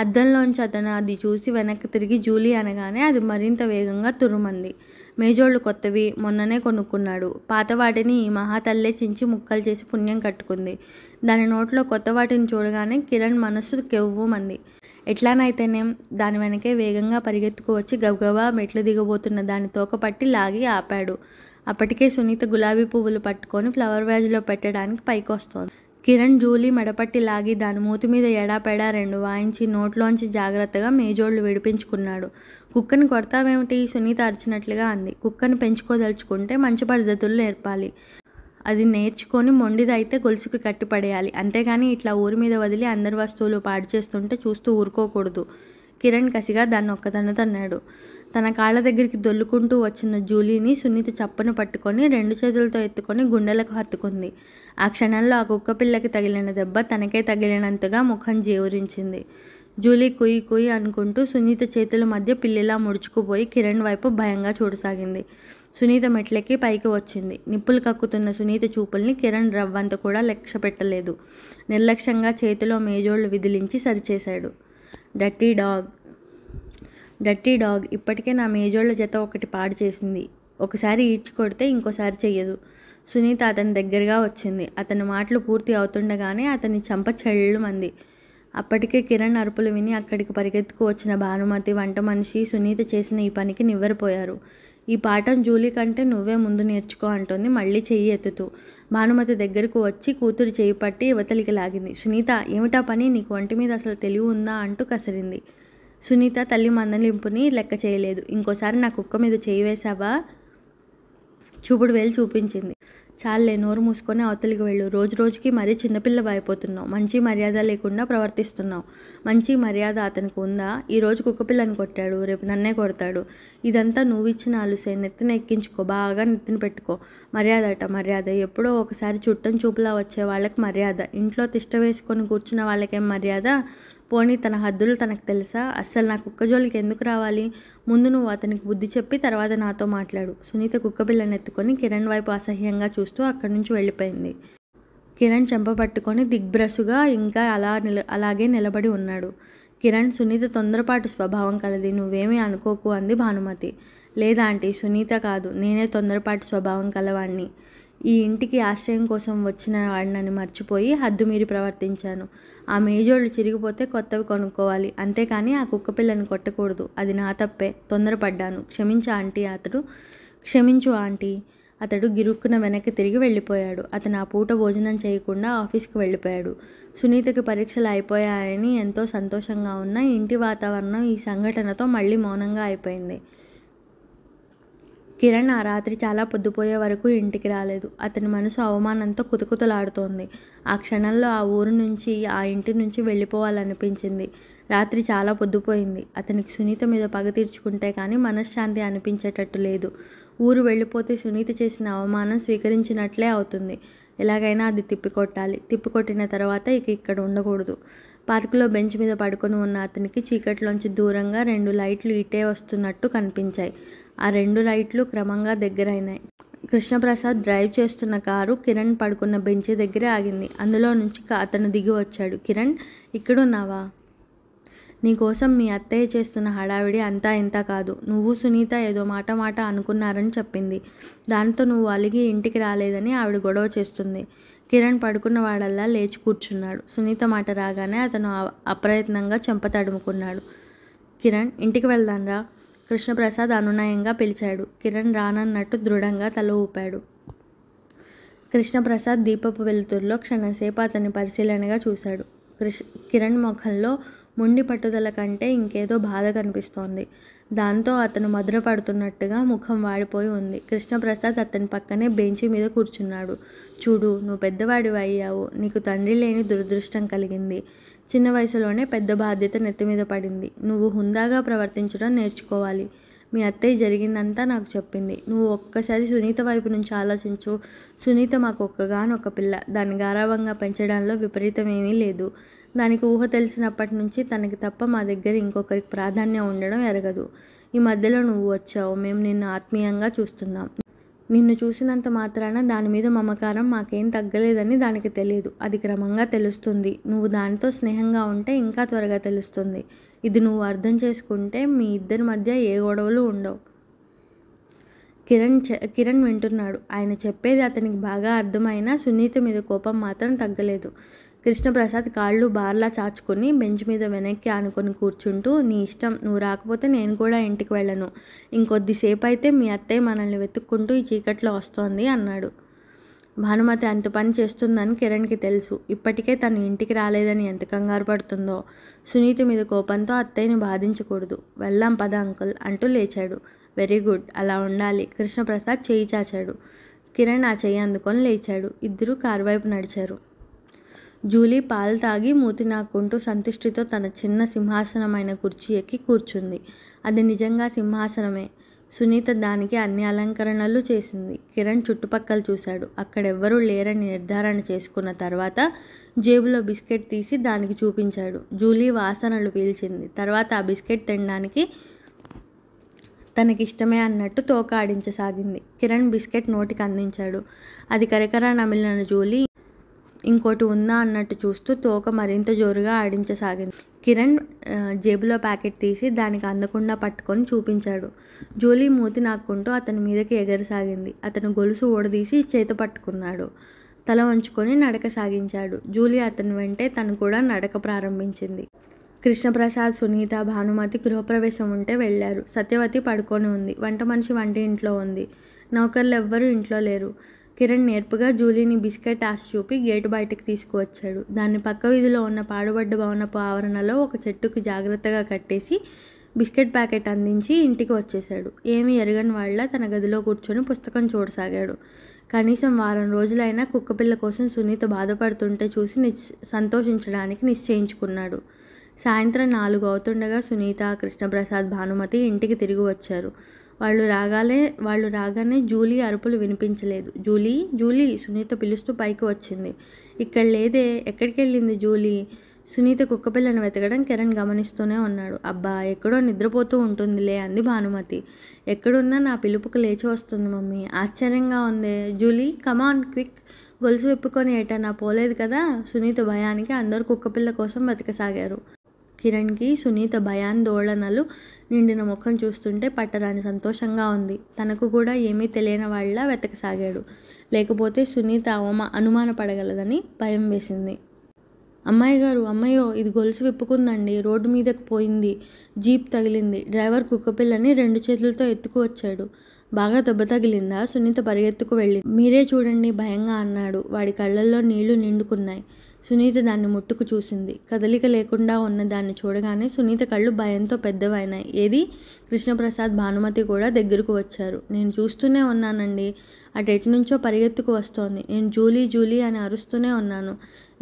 Speaker 1: అద్దంలోంచి అతను అది చూసి వెనక్కి తిరిగి జూలీ అనగానే అది మరింత వేగంగా తురుమంది మేజోళ్ళు కొత్తవి మొన్ననే కొనుక్కున్నాడు పాత వాటిని ఈ మహాతల్లే చించి ముక్కలు చేసి పుణ్యం కట్టుకుంది దాని నోట్లో కొత్త వాటిని చూడగానే కిరణ్ మనస్సు కెవ్వుమంది ఎట్లానైతేనేం దాని వెనకే వేగంగా పరిగెత్తుకువచ్చి గబగబా మెట్లు దిగబోతున్న దాని తోక పట్టి లాగి ఆపాడు అప్పటికే సునీత గులాబీ పువ్వులు పట్టుకొని ఫ్లవర్ వ్యాజ్లో పెట్టడానికి పైకొస్తోంది కిరణ్ జూలీ మెడపట్టి లాగి దాని మూతి మీద ఎడాపెడా రెండు వాయించి నోట్లోంచి జాగ్రత్తగా మేజోళ్ళు విడిపించుకున్నాడు కుక్కని కొడతావేమిటి సునీత అరిచినట్లుగా అంది కుక్కని పెంచుకోదలుచుకుంటే మంచి పద్ధతులు నేర్పాలి అది నేర్చుకొని మొండిదైతే గొలుసుకు కట్టిపడేయాలి అంతేగాని ఇట్లా ఊరి మీద వదిలి అందరి వస్తువులు పాడు చేస్తుంటే చూస్తూ ఊరుకోకూడదు కిరణ్ కసిగా దాన్ని ఒక్కతను తన్నాడు తన కాళ్ళ దగ్గరికి దొల్లుకుంటూ వచ్చిన జూలీని సునీత చప్పున పట్టుకొని రెండు చేతులతో ఎత్తుకొని గుండెలకు హత్తుకుంది ఆ క్షణంలో ఆ కుక్క పిల్లకి తగిలిన దెబ్బ తనకే తగిలినంతగా ముఖం జీవరించింది జూలీ కుయి కుయి అనుకుంటూ సునీత చేతుల మధ్య పిల్లిలా ముడుచుకుపోయి కిరణ్ వైపు భయంగా చూడసాగింది సునీత మెట్లెక్కి పైకి వచ్చింది నిప్పులు కక్కుతున్న సునీత చూపుల్ని కిరణ్ రవ్వంత కూడా లక్ష్య పెట్టలేదు నిర్లక్ష్యంగా చేతిలో మేజోళ్లు విదిలించి సరిచేశాడు డట్టీ డాగ్ గట్టి డాగ్ ఇప్పటికే నా మేజోళ్ల జత ఒకటి పాడు చేసింది ఒకసారి ఈడ్చి కొడితే ఇంకోసారి చెయ్యదు సునీత అతని దగ్గరగా వచ్చింది అతని మాటలు పూర్తి అవుతుండగానే అతని చెంప మంది అప్పటికే కిరణ్ అరుపులు విని అక్కడికి పరిగెత్తుకు వచ్చిన భానుమతి వంట మనిషి సునీత చేసిన ఈ పనికి నివ్వరిపోయారు ఈ పాఠం జూలీ కంటే నువ్వే ముందు నేర్చుకో అంటోంది మళ్ళీ చెయ్యి ఎత్తుతూ భానుమతి దగ్గరకు వచ్చి కూతురు చేయి పట్టి యువతలికి లాగింది సునీత ఏమిటా పని నీకు ఒంటి మీద అసలు తెలివి ఉందా అంటూ కసిరింది సునీత తల్లి మందలింపుని లెక్క చేయలేదు ఇంకోసారి నా కుక్క మీద చేయి వేసావా చూపుడు వేలు చూపించింది చాలే నోరు మూసుకొని అవతలికి వెళ్ళు రోజు రోజుకి మరీ చిన్నపిల్లవి అయిపోతున్నావు మంచి మర్యాద లేకుండా ప్రవర్తిస్తున్నావు మంచి మర్యాద అతనికి ఉందా ఈరోజు కుక్కపిల్లని కొట్టాడు రేపు నన్నే కొడతాడు ఇదంతా నువ్వు ఇచ్చిన ఆలుసే నెత్తిన ఎక్కించుకో బాగా నెత్తిన పెట్టుకో మర్యాద అట మర్యాద ఎప్పుడో ఒకసారి చుట్టం చూపులా వచ్చే వాళ్ళకి మర్యాద ఇంట్లో తిష్ట వేసుకొని కూర్చున్న వాళ్ళకేం మర్యాద పోనీ తన హద్దులు తనకు తెలుసా అస్సలు నా కుక్క జోలికి ఎందుకు రావాలి ముందు నువ్వు అతనికి బుద్ధి చెప్పి తర్వాత నాతో మాట్లాడు సునీత కుక్క పిల్లని ఎత్తుకొని కిరణ్ వైపు అసహ్యంగా చూస్తూ అక్కడి నుంచి వెళ్ళిపోయింది కిరణ్ చెంప పట్టుకొని దిగ్బ్రసుగా ఇంకా అలా నిల అలాగే నిలబడి ఉన్నాడు కిరణ్ సునీత తొందరపాటు స్వభావం కలది నువ్వేమీ అనుకోకు అంది భానుమతి లేదా ఆంటీ సునీత కాదు నేనే తొందరపాటు స్వభావం కలవాణ్ణి ఈ ఇంటికి ఆశ్రయం కోసం వచ్చిన వాడినని మర్చిపోయి హద్దు మీరి ప్రవర్తించాను ఆ మేజోళ్ళు చిరిగిపోతే కొత్తవి కొనుక్కోవాలి అంతేకాని ఆ కుక్క పిల్లని కొట్టకూడదు అది నా తప్పే తొందరపడ్డాను క్షమించు ఆంటీ అతడు క్షమించు ఆంటీ అతడు గిరుక్కున వెనక్కి తిరిగి వెళ్ళిపోయాడు అతను ఆ పూట భోజనం చేయకుండా ఆఫీస్కి వెళ్ళిపోయాడు సునీతకి పరీక్షలు అయిపోయాయని ఎంతో సంతోషంగా ఉన్న ఇంటి వాతావరణం ఈ సంఘటనతో మళ్ళీ మౌనంగా అయిపోయింది కిరణ్ ఆ రాత్రి చాలా పొద్దుపోయే వరకు ఇంటికి రాలేదు అతని మనసు అవమానంతో కుతుకుతలాడుతోంది ఆ క్షణంలో ఆ ఊరు నుంచి ఆ ఇంటి నుంచి వెళ్ళిపోవాలనిపించింది రాత్రి చాలా పొద్దుపోయింది అతనికి సునీత మీద పగ తీర్చుకుంటే కానీ మనశ్శాంతి అనిపించేటట్టు లేదు ఊరు వెళ్ళిపోతే సునీత చేసిన అవమానం స్వీకరించినట్లే అవుతుంది ఎలాగైనా అది తిప్పికొట్టాలి తిప్పికొట్టిన తర్వాత ఇక ఇక్కడ ఉండకూడదు పార్కులో బెంచ్ మీద పడుకొని ఉన్న అతనికి చీకట్లోంచి దూరంగా రెండు లైట్లు ఇటే వస్తున్నట్టు కనిపించాయి ఆ రెండు లైట్లు క్రమంగా దగ్గరైనాయి కృష్ణప్రసాద్ డ్రైవ్ చేస్తున్న కారు కిరణ్ పడుకున్న బెంచ్ దగ్గరే ఆగింది అందులో నుంచి అతను దిగి వచ్చాడు కిరణ్ ఇక్కడున్నావా నీకోసం మీ అత్తయ్య చేస్తున్న హడావిడి అంతా ఇంత కాదు నువ్వు సునీత ఏదో మాట మాట అనుకున్నారని చెప్పింది దాంతో నువ్వు అలిగి ఇంటికి రాలేదని ఆవిడ గొడవ చేస్తుంది కిరణ్ పడుకున్న వాడల్లా లేచి కూర్చున్నాడు సునీత మాట రాగానే అతను అప్రయత్నంగా చెంపతడుముకున్నాడు కిరణ్ ఇంటికి వెళ్దాన్రా కృష్ణప్రసాద్ అనునయంగా పిలిచాడు కిరణ్ రానన్నట్టు దృఢంగా తల ఊపాడు కృష్ణప్రసాద్ దీపపు వెలుతురులో క్షణసేపు అతన్ని పరిశీలనగా చూశాడు కృష్ కిరణ్ ముఖంలో ముండి పట్టుదల కంటే ఇంకేదో బాధ కనిపిస్తోంది దాంతో అతను మధురపడుతున్నట్టుగా ముఖం వాడిపోయి ఉంది కృష్ణప్రసాద్ అతని పక్కనే బెంచి మీద కూర్చున్నాడు చూడు నువ్వు పెద్దవాడివి అయ్యావు నీకు తండ్రి లేని దురదృష్టం కలిగింది చిన్న వయసులోనే పెద్ద బాధ్యత నెత్తి మీద పడింది నువ్వు హుందాగా ప్రవర్తించడం నేర్చుకోవాలి మీ అత్తయ్య జరిగిందంతా నాకు చెప్పింది నువ్వు ఒక్కసారి సునీత వైపు నుంచి ఆలోచించు సునీత మాకు ఒక్కగానొక్క పిల్ల దాన్ని గారావంగా పెంచడంలో విపరీతం ఏమీ లేదు దానికి ఊహ తెలిసినప్పటి నుంచి తనకి తప్ప మా దగ్గర ఇంకొకరికి ప్రాధాన్యం ఉండడం ఎరగదు ఈ మధ్యలో నువ్వు వచ్చావు మేము నిన్ను ఆత్మీయంగా చూస్తున్నాం నిన్ను చూసినంత మాత్రాన దాని మీద మమకారం మాకేం తగ్గలేదని దానికి తెలియదు అది క్రమంగా తెలుస్తుంది నువ్వు దానితో స్నేహంగా ఉంటే ఇంకా త్వరగా తెలుస్తుంది ఇది నువ్వు అర్థం చేసుకుంటే మీ ఇద్దరి మధ్య ఏ గొడవలు ఉండవు కిరణ్ కిరణ్ వింటున్నాడు ఆయన చెప్పేది అతనికి బాగా అర్థమైనా సునీత మీద కోపం మాత్రం తగ్గలేదు కృష్ణప్రసాద్ కాళ్ళు బార్లా చాచుకొని బెంచ్ మీద వెనక్కి ఆనుకొని కూర్చుంటూ నీ ఇష్టం నువ్వు రాకపోతే నేను కూడా ఇంటికి వెళ్ళను ఇంకొద్దిసేపు అయితే మీ అత్తయ్య మనల్ని వెతుక్కుంటూ ఈ చీకట్లో వస్తోంది అన్నాడు భానుమతి అంత పని చేస్తుందని కిరణ్కి తెలుసు ఇప్పటికే తను ఇంటికి రాలేదని ఎంత కంగారు పడుతుందో సునీతి మీద కోపంతో అత్తయ్యని బాధించకూడదు వెళ్దాం పద అంకుల్ అంటూ లేచాడు వెరీ గుడ్ అలా ఉండాలి కృష్ణప్రసాద్ చేయి చాచాడు కిరణ్ ఆ చెయ్యి అందుకొని లేచాడు ఇద్దరూ కారువైపు నడిచారు జూలీ పాలు తాగి మూతి నాకుంటూ సంతుష్టితో తన చిన్న సింహాసనమైన కుర్చీ ఎక్కి కూర్చుంది అది నిజంగా సింహాసనమే సునీత దానికి అన్ని అలంకరణలు చేసింది కిరణ్ చుట్టుపక్కల చూశాడు అక్కడెవ్వరూ లేరని నిర్ధారణ చేసుకున్న తర్వాత జేబులో బిస్కెట్ తీసి దానికి చూపించాడు జూలీ వాసనలు పీల్చింది తర్వాత ఆ బిస్కెట్ తినడానికి తనకిష్టమే అన్నట్టు తోక ఆడించసాగింది కిరణ్ బిస్కెట్ నోటికి అందించాడు అది కరకరా నమిలిన జూలీ ఇంకోటి ఉందా అన్నట్టు చూస్తూ తోక మరింత జోరుగా ఆడించసాగింది కిరణ్ జేబులో ప్యాకెట్ తీసి దానికి అందకుండా పట్టుకొని చూపించాడు జూలీ మూతి నాక్కుంటూ అతని మీదకి ఎగరసాగింది అతను గొలుసు ఓడదీసి చేత పట్టుకున్నాడు తల వంచుకొని నడక సాగించాడు జూలీ అతని వెంటే తను కూడా నడక ప్రారంభించింది కృష్ణప్రసాద్ సునీత భానుమతి గృహప్రవేశం ఉంటే వెళ్ళారు సత్యవతి పడుకొని ఉంది వంట మనిషి వంటి ఇంట్లో ఉంది నౌకర్లు ఎవ్వరూ ఇంట్లో లేరు కిరణ్ నేర్పుగా జూలీని బిస్కెట్ ఆశ చూపి గేటు బయటకు తీసుకువచ్చాడు దాన్ని పక్క వీధిలో ఉన్న పాడుబడ్డ భవనపు ఆవరణలో ఒక చెట్టుకు జాగ్రత్తగా కట్టేసి బిస్కెట్ ప్యాకెట్ అందించి ఇంటికి వచ్చేశాడు ఏమి ఎరగని వాళ్ళ తన గదిలో కూర్చొని పుస్తకం చూడసాగాడు కనీసం వారం రోజులైనా కుక్కపిల్ల కోసం సునీత బాధపడుతుంటే చూసి నిశ్ సంతోషించడానికి నిశ్చయించుకున్నాడు సాయంత్రం నాలుగు అవుతుండగా సునీత కృష్ణప్రసాద్ భానుమతి ఇంటికి తిరిగి వచ్చారు వాళ్ళు రాగాలే వాళ్ళు రాగానే జూలీ అరుపులు వినిపించలేదు జూలీ జూలీ సునీత పిలుస్తూ పైకి వచ్చింది ఇక్కడ లేదే ఎక్కడికి వెళ్ళింది జూలీ సునీత కుక్కపిల్లను వెతకడం కిరణ్ గమనిస్తూనే ఉన్నాడు అబ్బా ఎక్కడో నిద్రపోతూ ఉంటుందిలే అంది భానుమతి ఎక్కడున్నా నా పిలుపుకు లేచి వస్తుంది మమ్మీ ఆశ్చర్యంగా ఉంది జూలీ కమాన్ క్విక్ గొలుసు విప్పుకొని నా పోలేదు కదా సునీత భయానికి అందరూ కుక్కపిల్ల కోసం వెతకసాగారు కిరణ్కి సునీత భయాందోళనలు నిండిన ముఖం చూస్తుంటే పట్టరాని సంతోషంగా ఉంది తనకు కూడా ఏమీ తెలియని వాళ్ళ వెతకసాగాడు లేకపోతే సునీత అవమ అనుమానపడగలదని భయం వేసింది అమ్మాయి గారు అమ్మయ్యో ఇది గొలుసు విప్పుకుందండి రోడ్డు మీదకు పోయింది జీప్ తగిలింది డ్రైవర్ కుక్కపిల్లని రెండు చేతులతో ఎత్తుకు వచ్చాడు బాగా దెబ్బ తగిలిందా సునీత పరిగెత్తుకు వెళ్ళింది మీరే చూడండి భయంగా అన్నాడు వాడి కళ్ళల్లో నీళ్లు నిండుకున్నాయి సునీత దాన్ని ముట్టుకు చూసింది కదలిక లేకుండా ఉన్న దాన్ని చూడగానే సునీత కళ్ళు భయంతో పెద్దవైనాయి ఏది కృష్ణప్రసాద్ భానుమతి కూడా దగ్గరకు వచ్చారు నేను చూస్తూనే ఉన్నానండి అటు ఎటు నుంచో పరిగెత్తుకు వస్తోంది నేను జూలీ జూలీ అని అరుస్తూనే ఉన్నాను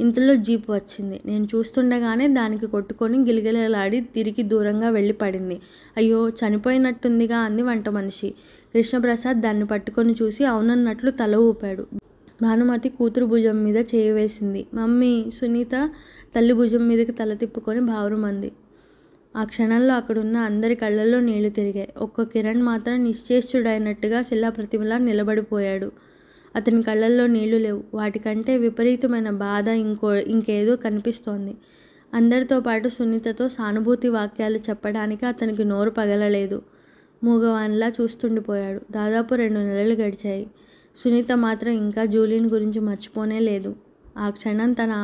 Speaker 1: ఇంతలో జీప్ వచ్చింది నేను చూస్తుండగానే దానికి కొట్టుకొని గిలిగిలలాడి తిరిగి దూరంగా వెళ్ళి పడింది అయ్యో చనిపోయినట్టుందిగా అంది వంట మనిషి కృష్ణప్రసాద్ దాన్ని పట్టుకొని చూసి అవునన్నట్లు తల ఊపాడు భానుమతి కూతురు భుజం మీద చేయవేసింది మమ్మీ సునీత తల్లి భుజం మీదకి తల తిప్పుకొని భావురుమంది ఆ క్షణంలో అక్కడున్న అందరి కళ్ళల్లో నీళ్లు తిరిగాయి ఒక్క కిరణ్ మాత్రం నిశ్చేష్టుడైనట్టుగా శిలా ప్రతిమల నిలబడిపోయాడు అతని కళ్ళల్లో నీళ్లు లేవు వాటికంటే విపరీతమైన బాధ ఇంకో ఇంకేదో కనిపిస్తోంది అందరితో పాటు సునీతతో సానుభూతి వాక్యాలు చెప్పడానికి అతనికి నోరు పగలలేదు మూగవానిలా చూస్తుండిపోయాడు దాదాపు రెండు నెలలు గడిచాయి సునీత మాత్రం ఇంకా జూలీని గురించి మర్చిపోనే లేదు ఆ క్షణం తన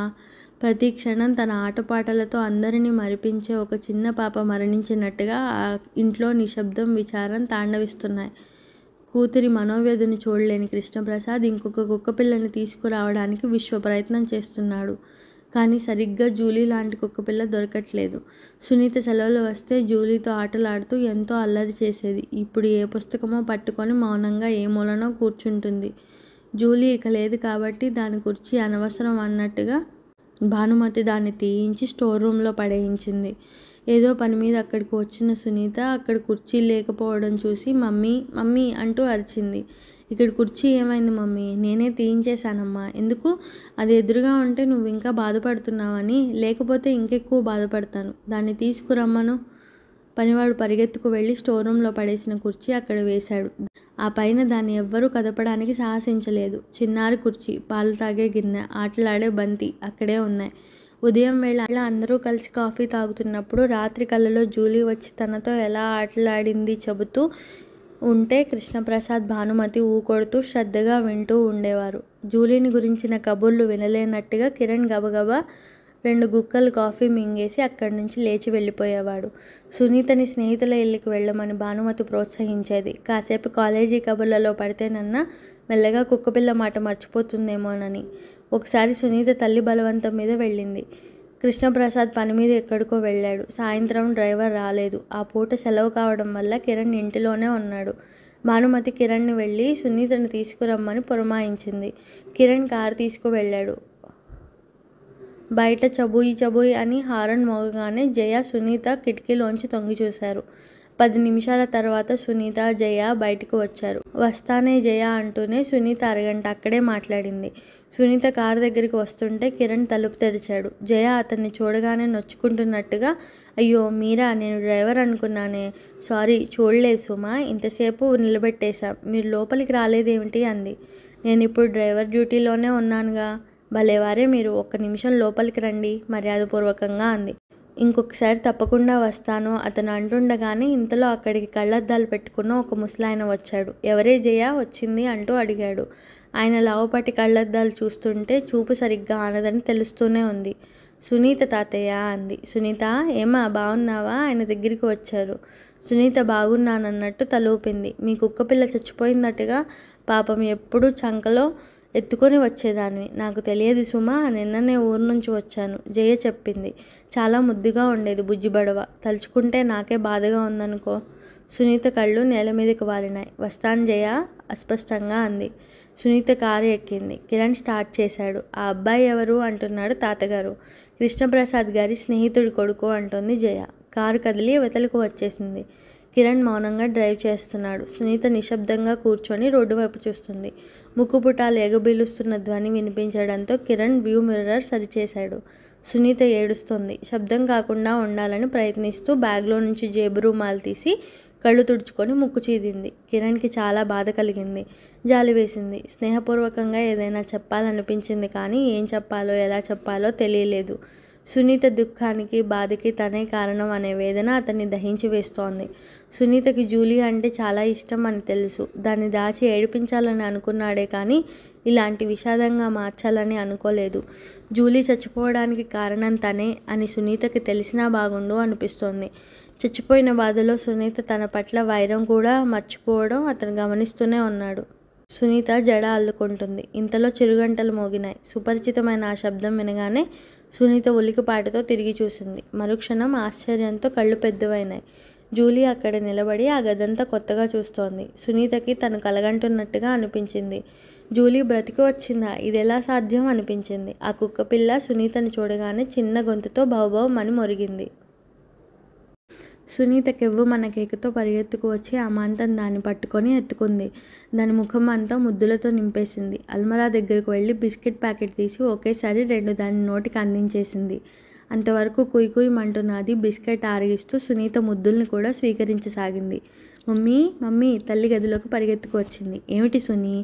Speaker 1: ప్రతి క్షణం తన ఆటపాటలతో అందరినీ మరిపించే ఒక చిన్న పాప మరణించినట్టుగా ఆ ఇంట్లో నిశ్శబ్దం విచారం తాండవిస్తున్నాయి కూతురి మనోవేదిని చూడలేని కృష్ణప్రసాద్ ఇంకొక కుక్క పిల్లని తీసుకురావడానికి విశ్వ ప్రయత్నం చేస్తున్నాడు కానీ సరిగ్గా జూలీ లాంటి కుక్కపిల్ల దొరకట్లేదు సునీత సెలవులు వస్తే జూలీతో ఆటలాడుతూ ఎంతో అల్లరి చేసేది ఇప్పుడు ఏ పుస్తకమో పట్టుకొని మౌనంగా ఏ మూలనో కూర్చుంటుంది జూలీ ఇక లేదు కాబట్టి దాని కుర్చీ అనవసరం అన్నట్టుగా భానుమతి దాన్ని తీయించి స్టోర్ రూమ్లో పడేయించింది ఏదో పని మీద అక్కడికి వచ్చిన సునీత అక్కడ కుర్చీ లేకపోవడం చూసి మమ్మీ మమ్మీ అంటూ అరిచింది ఇక్కడ కుర్చీ ఏమైంది మమ్మీ నేనే తీయించేశానమ్మా ఎందుకు అది ఎదురుగా ఉంటే నువ్వు ఇంకా బాధపడుతున్నావని లేకపోతే ఇంకెక్కువ బాధపడతాను దాన్ని తీసుకురమ్మను పనివాడు పరిగెత్తుకు వెళ్ళి స్టోర్ రూమ్లో పడేసిన కుర్చీ అక్కడ వేశాడు ఆ పైన దాన్ని ఎవ్వరూ కదపడానికి సాహసించలేదు చిన్నారి కుర్చీ పాలు తాగే గిన్నె ఆటలాడే బంతి అక్కడే ఉన్నాయి ఉదయం వేళ అలా అందరూ కలిసి కాఫీ తాగుతున్నప్పుడు రాత్రి కళ్ళలో జూలీ వచ్చి తనతో ఎలా ఆటలాడింది చెబుతూ ఉంటే కృష్ణప్రసాద్ భానుమతి ఊకొడుతూ శ్రద్ధగా వింటూ ఉండేవారు జూలీని గురించిన కబుర్లు వినలేనట్టుగా కిరణ్ గబగబా రెండు గుక్కలు కాఫీ మింగేసి అక్కడి నుంచి లేచి వెళ్ళిపోయేవాడు సునీతని స్నేహితుల ఇల్లుకి వెళ్ళమని భానుమతి ప్రోత్సహించేది కాసేపు కాలేజీ కబుర్లలో పడితేనన్నా మెల్లగా కుక్కపిల్ల మాట మర్చిపోతుందేమోనని ఒకసారి సునీత తల్లి బలవంతం మీద వెళ్ళింది కృష్ణప్రసాద్ పని మీద ఎక్కడికో వెళ్ళాడు సాయంత్రం డ్రైవర్ రాలేదు ఆ పూట సెలవు కావడం వల్ల కిరణ్ ఇంటిలోనే ఉన్నాడు భానుమతి కిరణ్ని వెళ్ళి సునీతను తీసుకురమ్మని పురమాయించింది కిరణ్ కారు తీసుకువెళ్ళాడు బయట చబుయి చబూయి అని హారన్ మోగగానే జయ సునీత కిటికీలోంచి తొంగి చూశారు పది నిమిషాల తర్వాత సునీత జయ బయటకు వచ్చారు వస్తానే జయ అంటూనే సునీత అరగంట అక్కడే మాట్లాడింది సునీత కారు దగ్గరికి వస్తుంటే కిరణ్ తలుపు తెరిచాడు జయ అతన్ని చూడగానే నొచ్చుకుంటున్నట్టుగా అయ్యో మీరా నేను డ్రైవర్ అనుకున్నానే సారీ చూడలేదు సుమా ఇంతసేపు నిలబెట్టేశాం మీరు లోపలికి రాలేదేమిటి అంది నేను ఇప్పుడు డ్రైవర్ డ్యూటీలోనే ఉన్నానుగా భలేవారే మీరు ఒక్క నిమిషం లోపలికి రండి మర్యాదపూర్వకంగా అంది ఇంకొకసారి తప్పకుండా వస్తాను అతను అంటుండగానే ఇంతలో అక్కడికి కళ్ళద్దాలు పెట్టుకున్న ఒక ముసలాయన వచ్చాడు ఎవరే జయ వచ్చింది అంటూ అడిగాడు ఆయన లావుపాటి కళ్ళద్దాలు చూస్తుంటే చూపు సరిగ్గా ఆనదని తెలుస్తూనే ఉంది సునీత తాతయ్య అంది సునీత ఏమా బాగున్నావా ఆయన దగ్గరికి వచ్చారు సునీత బాగున్నానన్నట్టు తలూపింది మీ కుక్కపిల్ల చచ్చిపోయిందట్టుగా పాపం ఎప్పుడూ చంకలో ఎత్తుకొని వచ్చేదాన్ని నాకు తెలియదు సుమ నిన్ననే ఊరు నుంచి వచ్చాను జయ చెప్పింది చాలా ముద్దుగా ఉండేది బుజ్జి తలుచుకుంటే నాకే బాధగా ఉందనుకో సునీత కళ్ళు నేల మీదకి వాలినాయి వస్తాను జయ అస్పష్టంగా అంది సునీత కారు ఎక్కింది కిరణ్ స్టార్ట్ చేశాడు ఆ అబ్బాయి ఎవరు అంటున్నాడు తాతగారు కృష్ణప్రసాద్ గారి స్నేహితుడి కొడుకు అంటుంది జయ కారు కదిలి వెతలకు వచ్చేసింది కిరణ్ మౌనంగా డ్రైవ్ చేస్తున్నాడు సునీత నిశ్శబ్దంగా కూర్చొని రోడ్డు వైపు చూస్తుంది ముక్కుపుటాలు ఎగబిలుస్తున్న ధ్వని వినిపించడంతో కిరణ్ వ్యూ మిర్రర్ సరిచేశాడు సునీత ఏడుస్తోంది శబ్దం కాకుండా ఉండాలని ప్రయత్నిస్తూ బ్యాగ్లో నుంచి జేబు రూమాలు తీసి కళ్ళు తుడుచుకొని ముక్కు చీదింది కిరణ్కి చాలా బాధ కలిగింది జాలి వేసింది స్నేహపూర్వకంగా ఏదైనా చెప్పాలనిపించింది కానీ ఏం చెప్పాలో ఎలా చెప్పాలో తెలియలేదు సునీత దుఃఖానికి బాధకి తనే కారణం అనే వేదన అతన్ని దహించి వేస్తోంది సునీతకి జూలీ అంటే చాలా ఇష్టం అని తెలుసు దాన్ని దాచి ఏడిపించాలని అనుకున్నాడే కానీ ఇలాంటి విషాదంగా మార్చాలని అనుకోలేదు జూలీ చచ్చిపోవడానికి కారణం తనే అని సునీతకి తెలిసినా బాగుండు అనిపిస్తోంది చచ్చిపోయిన బాధలో సునీత తన పట్ల వైరం కూడా మర్చిపోవడం అతను గమనిస్తూనే ఉన్నాడు సునీత జడ అల్లుకుంటుంది ఇంతలో చిరుగంటలు మోగినాయి సుపరిచితమైన ఆ శబ్దం వినగానే సునీత ఉలికిపాటుతో తిరిగి చూసింది మరుక్షణం ఆశ్చర్యంతో కళ్ళు పెద్దవైనాయి జూలీ అక్కడ నిలబడి ఆ గదంతా కొత్తగా చూస్తోంది సునీతకి తను కలగంటున్నట్టుగా అనిపించింది జూలీ బ్రతికి వచ్చిందా ఇదెలా సాధ్యం అనిపించింది ఆ కుక్కపిల్ల సునీతను చూడగానే చిన్న గొంతుతో భవభవం అని మొరిగింది సునీత కెవ్వు మన కేకుతో పరిగెత్తుకు వచ్చి అమాంతం దాన్ని పట్టుకొని ఎత్తుకుంది దాని ముఖం అంతా ముద్దులతో నింపేసింది అల్మరా దగ్గరకు వెళ్ళి బిస్కెట్ ప్యాకెట్ తీసి ఒకేసారి రెండు దాని నోటికి అందించేసింది అంతవరకు కుయ్ మంటున్నది బిస్కెట్ ఆరగిస్తూ సునీత ముద్దుల్ని కూడా స్వీకరించసాగింది మమ్మీ మమ్మీ తల్లి గదిలోకి పరిగెత్తుకు వచ్చింది ఏమిటి సునీ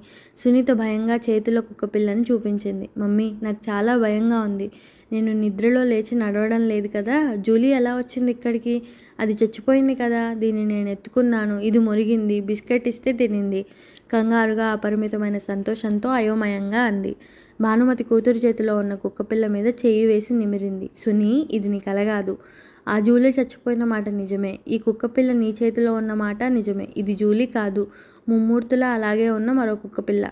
Speaker 1: సునీత భయంగా చేతిలో కుక్క పిల్లని చూపించింది మమ్మీ నాకు చాలా భయంగా ఉంది నేను నిద్రలో లేచి నడవడం లేదు కదా జూలీ ఎలా వచ్చింది ఇక్కడికి అది చచ్చిపోయింది కదా దీన్ని నేను ఎత్తుకున్నాను ఇది మురిగింది బిస్కెట్ ఇస్తే తినింది కంగారుగా అపరిమితమైన సంతోషంతో అయోమయంగా అంది భానుమతి కూతురు చేతిలో ఉన్న కుక్కపిల్ల మీద చేయి వేసి నిమిరింది సునీ ఇది నీ కలగాదు ఆ జూలీ చచ్చిపోయిన మాట నిజమే ఈ కుక్కపిల్ల నీ చేతిలో ఉన్న మాట నిజమే ఇది జూలీ కాదు ముమ్మూర్తులా అలాగే ఉన్న మరో కుక్కపిల్ల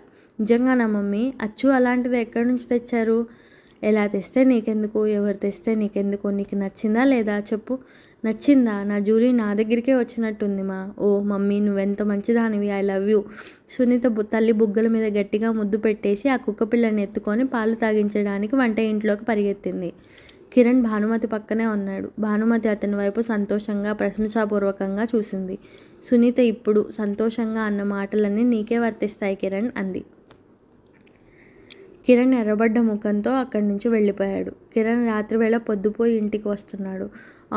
Speaker 1: నిజంగా నా మమ్మీ అచ్చు అలాంటిది ఎక్కడి నుంచి తెచ్చారు ఎలా తెస్తే నీకెందుకు ఎవరు తెస్తే నీకెందుకు నీకు నచ్చిందా లేదా చెప్పు నచ్చిందా నా జూలీ నా దగ్గరికే వచ్చినట్టుంది మా ఓ మమ్మీ నువ్వెంత మంచిదానివి ఐ లవ్ యూ సునీత తల్లి బుగ్గల మీద గట్టిగా ముద్దు పెట్టేసి ఆ కుక్క పిల్లని ఎత్తుకొని పాలు తాగించడానికి వంట ఇంట్లోకి పరిగెత్తింది కిరణ్ భానుమతి పక్కనే ఉన్నాడు భానుమతి అతని వైపు సంతోషంగా ప్రశంసాపూర్వకంగా చూసింది సునీత ఇప్పుడు సంతోషంగా అన్న మాటలన్నీ నీకే వర్తిస్తాయి కిరణ్ అంది కిరణ్ ఎర్రబడ్డ ముఖంతో అక్కడి నుంచి వెళ్ళిపోయాడు కిరణ్ రాత్రివేళ పొద్దుపోయి ఇంటికి వస్తున్నాడు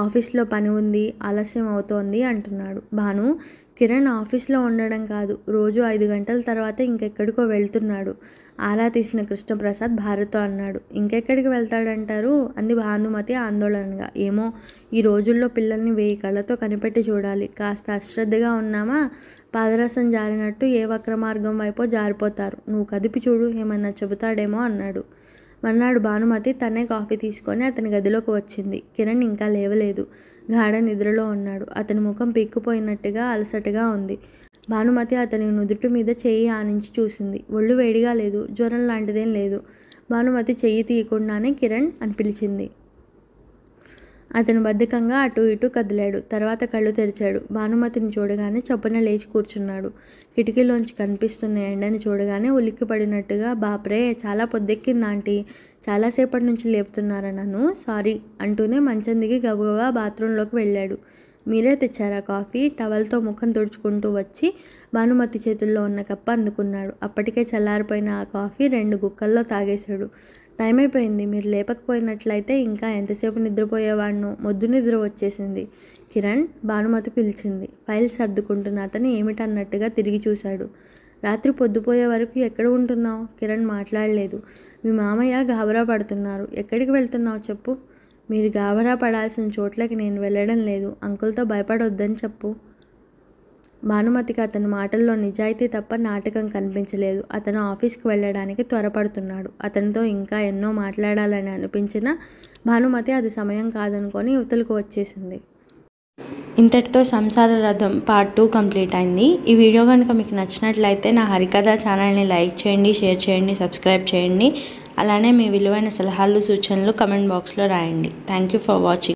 Speaker 1: ఆఫీస్లో పని ఉంది ఆలస్యం అవుతోంది అంటున్నాడు భాను కిరణ్ ఆఫీస్లో ఉండడం కాదు రోజు ఐదు గంటల తర్వాత ఇంకెక్కడికో వెళ్తున్నాడు ఆరా తీసిన కృష్ణప్రసాద్ భారత్తో అన్నాడు ఇంకెక్కడికి వెళ్తాడంటారు అంది భానుమతి ఆందోళనగా ఏమో ఈ రోజుల్లో పిల్లల్ని వేయి కళ్ళతో కనిపెట్టి చూడాలి కాస్త అశ్రద్ధగా ఉన్నామా పాదరసం జారినట్టు ఏ వక్రమార్గం వైపో జారిపోతారు నువ్వు కదిపి చూడు ఏమన్నా చెబుతాడేమో అన్నాడు మర్నాడు భానుమతి తనే కాఫీ తీసుకొని అతని గదిలోకి వచ్చింది కిరణ్ ఇంకా లేవలేదు గాఢ నిద్రలో ఉన్నాడు అతని ముఖం పీక్కుపోయినట్టుగా అలసటగా ఉంది భానుమతి అతని నుదుటి మీద చెయ్యి ఆనించి చూసింది ఒళ్ళు వేడిగా లేదు జ్వరం లాంటిదేం లేదు భానుమతి చెయ్యి తీయకుండానే కిరణ్ అని పిలిచింది అతను బద్ధకంగా అటు ఇటు కదిలాడు తర్వాత కళ్ళు తెరిచాడు భానుమతిని చూడగానే చొప్పున లేచి కూర్చున్నాడు కిటికీలోంచి కనిపిస్తున్న ఎండని చూడగానే పడినట్టుగా బాప్రే చాలా పొద్దెక్కిందాంటీ చాలాసేపటి నుంచి లేపుతున్నారా నన్ను సారీ అంటూనే మంచం దిగి గబగబా బాత్రూంలోకి వెళ్ళాడు మీరే తెచ్చారా కాఫీ టవల్తో ముఖం తుడుచుకుంటూ వచ్చి భానుమతి చేతుల్లో ఉన్న కప్ప అందుకున్నాడు అప్పటికే చల్లారిపోయిన ఆ కాఫీ రెండు గుక్కల్లో తాగేశాడు టైం అయిపోయింది మీరు లేపకపోయినట్లయితే ఇంకా ఎంతసేపు నిద్రపోయేవాడిను మొద్దు నిద్ర వచ్చేసింది కిరణ్ భానుమతి పిలిచింది ఫైల్ సర్దుకుంటున్న అతను ఏమిటన్నట్టుగా తిరిగి చూశాడు రాత్రి పొద్దుపోయే వరకు ఎక్కడ ఉంటున్నావు కిరణ్ మాట్లాడలేదు మీ మామయ్య గాబరా పడుతున్నారు ఎక్కడికి వెళ్తున్నావు చెప్పు మీరు గాబరా పడాల్సిన చోట్లకి నేను వెళ్ళడం లేదు అంకుల్తో భయపడొద్దని చెప్పు భానుమతికి అతని మాటల్లో నిజాయితీ తప్ప నాటకం కనిపించలేదు అతను ఆఫీస్కి వెళ్ళడానికి త్వరపడుతున్నాడు అతనితో ఇంకా ఎన్నో మాట్లాడాలని అనిపించిన భానుమతి అది సమయం కాదనుకొని యువతలకు వచ్చేసింది ఇంతటితో సంసార రథం పార్ట్ టూ కంప్లీట్ అయింది ఈ వీడియో కనుక మీకు నచ్చినట్లయితే నా హరికథ ఛానల్ని లైక్ చేయండి షేర్ చేయండి సబ్స్క్రైబ్ చేయండి అలానే మీ విలువైన సలహాలు సూచనలు కమెంట్ బాక్స్లో రాయండి థ్యాంక్ యూ ఫర్ వాచింగ్